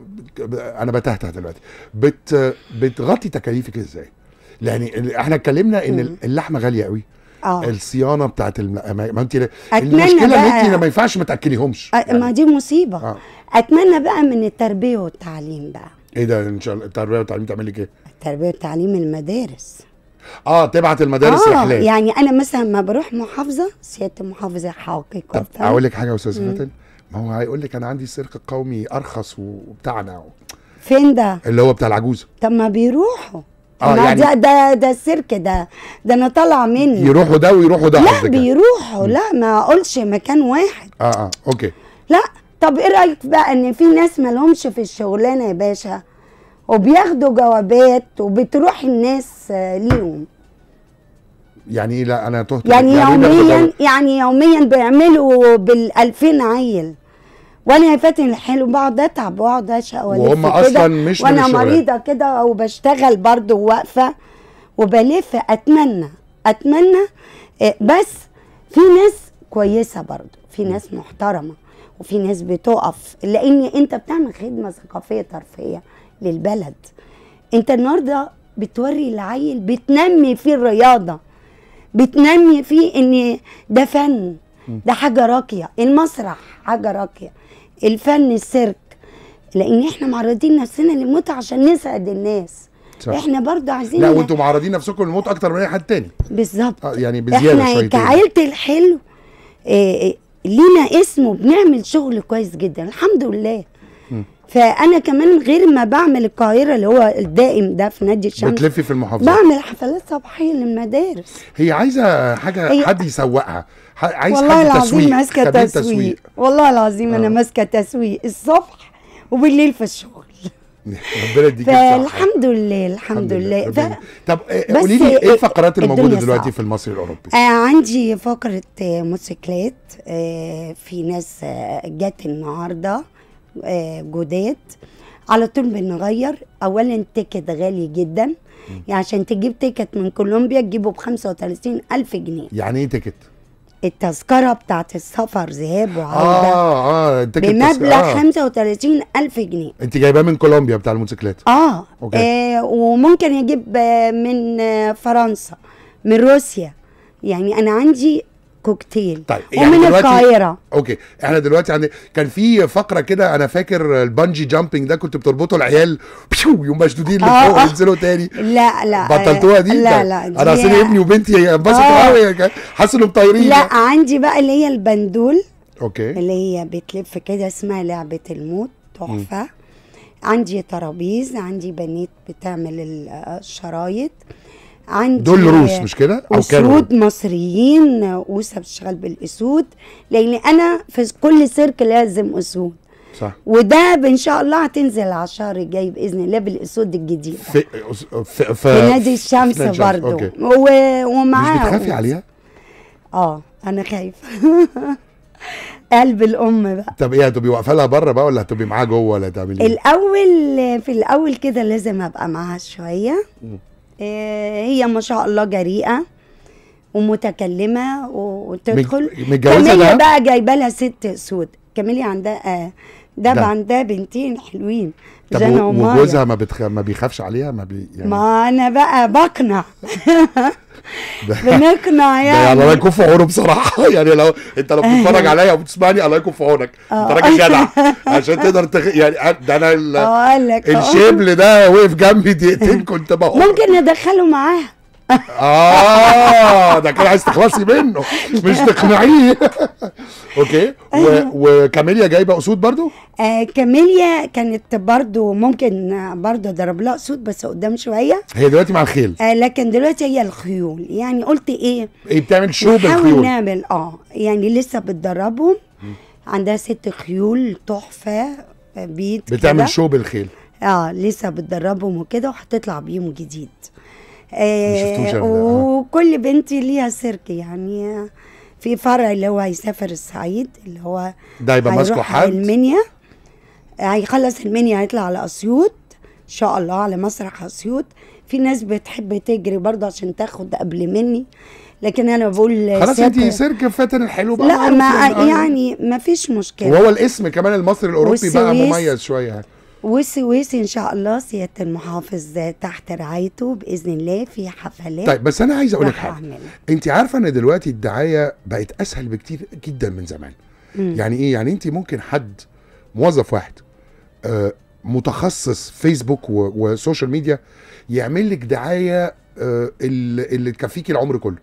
انا بتهته دلوقتي بت بتغطي تكاليفك ازاي؟ لان احنا اتكلمنا ان اللحمه غاليه قوي اه الصيانه بتاعت الم... ما انت المشكله بقى... ان انت ما ينفعش ما تاكليهمش أ... يعني. ما دي مصيبه آه. اتمنى بقى من التربيه والتعليم بقى ايه ده ان شاء الله التربيه والتعليم تعمل لك ايه؟ التربيه والتعليم المدارس اه تبعت المدارس آه رحلات يعني انا مثلا ما بروح محافظه سياده المحافظه حقيقه طب طيب. اقول لك حاجه يا استاذ فاتن ما هو هيقول لك انا عندي سرق القومي ارخص وبتاعنا فين ده؟ اللي هو بتاع العجوزه طب ما بيروحوا اه يعني ده ده, ده السيرك ده ده انا طالعه منه يروحوا ده ويروحوا ده لا يعني. بيروحوا لا ما اقولش مكان واحد اه اه اوكي لا طب ايه رايك بقى ان في ناس مالهمش في الشغلانه يا باشا وبياخدوا جوابات وبتروح الناس آه، ليهم يعني ايه لا انا تهت يعني, يعني إيه يوميا يعني يوميا بيعملوا بال2000 عيل وانا يا فاتن الحلو بقعد اتعب واقعد اشقى وهم اصلا مش وانا مريضه كده وبشتغل برضو واقفه وبلف اتمنى اتمنى آه، بس في ناس كويسه برضو في ناس محترمه وفي ناس بتقف لان انت بتعمل خدمه ثقافيه ترفيهيه للبلد انت النهارده بتوري العيل بتنمي فيه الرياضه بتنمي فيه ان ده فن ده حاجه راقيه المسرح حاجه راقيه الفن السيرك لان احنا معرضين نفسنا للموت عشان نسعد الناس صح. احنا برضه عايزين لا وانتوا معرضين نفسكم للموت اكتر من اي حد تاني بالظبط آه يعني بزياده احنا كعائله الحلو إيه لينا اسمه بنعمل شغل كويس جدا الحمد لله فانا كمان غير ما بعمل القاهره اللي هو الدائم ده في نادي الشمس بتلفي في المحافظات بعمل حفلات صباحيه للمدارس هي عايزه حاجه هي... حد يسوقها عايز والله العظيم ماسكه تسويق. تسويق والله العظيم آه. انا ماسكه تسويق الصبح وبالليل في الشغل ربنا يديك فالحمد لله الحمد لله ف... طب آه، آه، قولي لي ايه الفقرات الموجوده دلوقتي صعب. في المصري الاوروبي؟ آه عندي فقره آه، موتوسيكلات آه في ناس آه جت النهارده آه، جداد على طول بنغير اولا التيكت غالي جدا يعني عشان تجيب تيكت من كولومبيا تجيبه ب 35 الف جنيه يعني ايه تيكت التذكره بتاعت السفر ذهاب وعوده اه اه بمبلغ آه. 35 الف جنيه انت جايباه من كولومبيا بتاع الموتوسيكلات آه. أوكي. اه وممكن يجيب آه، من آه، فرنسا من روسيا يعني انا عندي كوكتيل طيب يعني ومن دلوقتي... القاهره اوكي احنا دلوقتي عندنا كان في فقره كده انا فاكر البنجي جامبنج ده كنت بتربطوا العيال يوم مشدودين آه، لفوق آه. ينزلوا تاني لا لا بطلتوها دي لا لا طيب، دي انا اصل ابني وبنتي انبسطوا قوي آه. يعني حاسس انهم طايرين لا عندي بقى اللي هي البندول اوكي اللي هي بتلف كده اسمها لعبه الموت تحفه عندي ترابيز عندي بنات بتعمل الشرايط عندي دول روس مش كده او اسود مصريين اوسه بتشتغل بالاسود لان انا في كل سيرك لازم اسود صح وده ان شاء الله هتنزل على الشهر الجاي باذن الله بالاسود الجديد في في, في, في نادي الشمس برضه ومعاه مش بتخافي عليها؟ اه انا خايف قلب الام بقى طب ايه هتبقي واقفه لها بره بقى ولا هتبقي معاها جوه ولا هتعملي ايه؟ الاول في الاول كده لازم ابقى معاها شويه م. آه، هي ما شاء الله جريئه ومتكلمه وتدخل متجوزه كاميليا بقى جايبه لها ست اسود كاميليا عندها آه، ده عندها بنتين حلوين طب وجوزها ما, بتخ... ما بيخافش عليها ما بي يعني ما انا بقى بقنع بنقنع يعني يعني الله يكون في عونه بصراحه يعني لو انت لو بتتفرج آه. عليا او بتسمعني الله يكون في عونك آه. انت راجل جدع عشان تقدر تخ... يعني ده انا ال... اه، الشبل ده وقف جنبي دقيقتين كنت بقول ممكن ندخله معاها اه ده كان عايز تخلصي منه مش تقنعيه اوكي أيوه. وكاميليا جايبه اسود برضو آه كاميليا كانت برضو ممكن برضو ضرب لها اسود بس قدام شويه هي دلوقتي مع الخيل آه لكن دلوقتي هي الخيول يعني قلت ايه ايه بتعمل شو بالخيول نعمل اه يعني لسه بتدربهم عندها ست خيول تحفه بيت بتعمل شو بالخيل اه لسه بتدربهم وكده وهتطلع بيهم جديد آه،, آه وكل بنت ليها سيرك يعني في فرع اللي هو هيسافر الصعيد اللي هو ده هيبقى ماسكه حد المنيا هيخلص المنيا هيطلع على اسيوط ان شاء الله على مسرح اسيوط في ناس بتحب تجري برضه عشان تاخد قبل مني لكن انا بقول خلاص انت سيرك فاتن الحلو بقى لا ما يعني. يعني ما فيش مشكله وهو الاسم كمان المصري الاوروبي بقى مميز شويه وسويسي ان شاء الله سياده المحافظ تحت رعايته باذن الله في حفلات طيب بس انا عايز اقول لك حاجه انت عارفه ان دلوقتي الدعايه بقت اسهل بكتير جدا من زمان م. يعني ايه يعني انت ممكن حد موظف واحد آه متخصص فيسبوك وسوشيال ميديا يعمل لك دعايه آه اللي تكفيكي العمر كله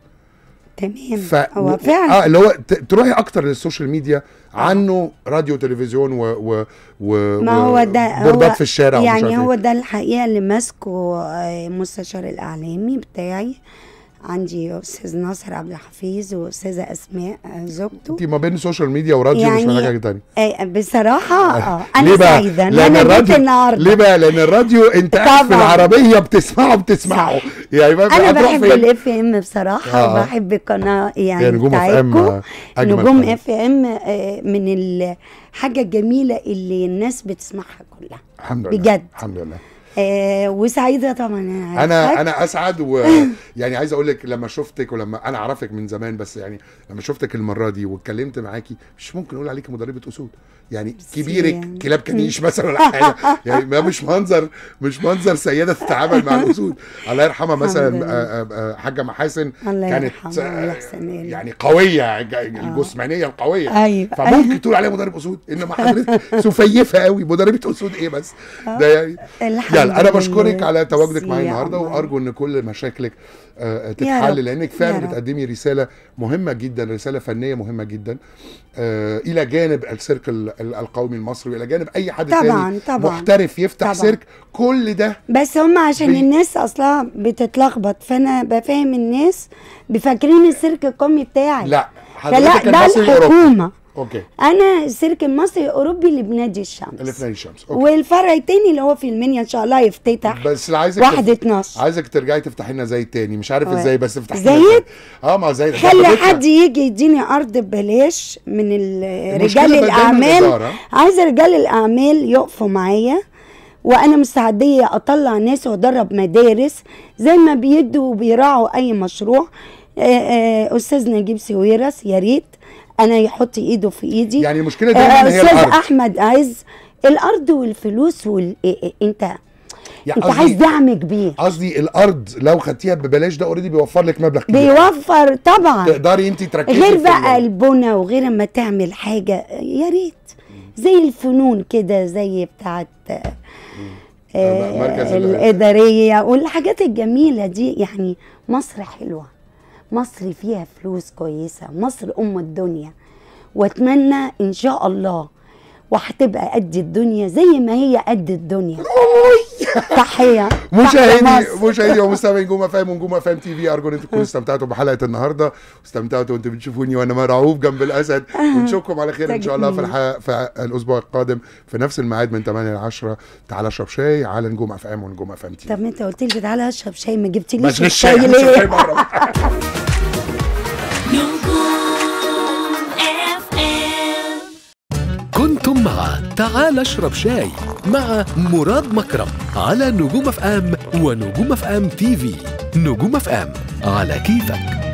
تمام ف... هو فعلا اه اللي هو ت... تروحي اكتر للسوشيال ميديا عنه راديو تلفزيون و, و... و... ما هو ده هو... في الشارع يعني هو إيه. ده الحقيقه اللي ماسكه المستشار آه، الاعلامي بتاعي آه عندي استاذ ناصر عبد الحفيظ واستاذه اسماء زوجته انت ما بين سوشيال ميديا وراديو يعني مش محتاجه حاجه ثانيه إيه، بصراحه اه انا سعيده لان انا جيت النهارده ليه بقى لان الراديو انت قاعد في العربيه بتسمعه بتسمعه يعني بقى انا بحب الاف ام بصراحه آه. بحب القناه يعني, يعني نجوم اف ام آه، نجوم اف ام آه، من الحاجه الجميله اللي الناس بتسمعها كلها الحمد لله بجد الحمد لله آه، وسعيده طبعا يعني انا انا انا اسعد ويعني عايز اقول لك لما شفتك ولما انا اعرفك من زمان بس يعني لما شفتك المره دي واتكلمت معاكي مش ممكن اقول عليكي مدربه اسود يعني كبيره يعني. كلاب كنيش مثلا ولا حاجه يعني ما مش منظر مش منظر سيده تتعامل مع الاسود الله يرحمها مثلا آه، آه، آه، حاجه محاسن كانت يعني قويه الجسمانيه القويه أيوة. فممكن تقول عليها مدرب اسود انما حضرتك سفيفه قوي مدربه اسود ايه بس ده يعني, يعني انا بشكرك على تواجدك معايا النهارده وارجو ان كل مشاكلك آه، آه، تتحل لانك فعلا بتقدمي رساله مهمه جدا رساله فنيه مهمه جدا آه، الى جانب السيرك القومي المصري والى جانب اي حد طبعا تاني طبعا محترف يفتح طبعا سيرك كل ده بس هم عشان بي... الناس اصلا بتتلخبط فانا بفهم الناس بفاكرين السيرك القومي بتاعي لا حضرتك لا ده الحكومه اوكي انا السيرك المصري الاوروبي اللي بنادي الشمس اللي بنادي الشمس اوكي والفرع التاني اللي هو في المنيا ان شاء الله يفتتح بس عايزك واحد 12 عايزك ترجعي تفتحي لنا زي تاني مش عارف ازاي بس افتحي لنا زي اه ما زي خلي حد يجي يديني ارض ببلاش من رجال الاعمال عايزه رجال الاعمال يقفوا معايا وانا مستعديه اطلع ناس وادرب مدارس زي ما بيدوا وبيراعوا اي مشروع آه، آه، استاذ نجيب سويرس يا ريت انا يحط ايده في ايدي يعني المشكله دايما آه هي استاذ احمد عايز الارض والفلوس وال إيه، إيه، انت يعني انت عايز دعم كبير قصدي الارض لو خدتيها ببلاش ده اوريدي بيوفر لك مبلغ كبير بيوفر طبعا تقدري انت تركزي غير بقى البنى وغير اما تعمل حاجه يا ريت زي الفنون كده زي بتاعت آه, آه، الاداريه والحاجات الجميله دي يعني مصر حلوه مصر فيها فلوس كويسة مصر أم الدنيا واتمنى إن شاء الله وهتبقى قد الدنيا زي ما هي قد الدنيا تحيه مشاهدي مشاهدي ومستمعي نجوم فاهم ونجوم فاهم تي في ارجو ان انتم تكونوا استمتعتوا بحلقه النهارده واستمتعتوا وانتم بتشوفوني وانا مرعوب جنب الاسد ونشوفكم آه. على خير ان شاء الله في الحلقه في الاسبوع القادم في نفس الميعاد من 8 ل 10 تعالى اشرب شاي على نجوم افام ونجوم افام تي طب انت قلت لي تعالى اشرب شاي ما جبتليش الشاي ليه تعال اشرب شاي مع مراد مكرم على نجوم اف ام ونجوم اف ام تي في نجوم اف ام على كيفك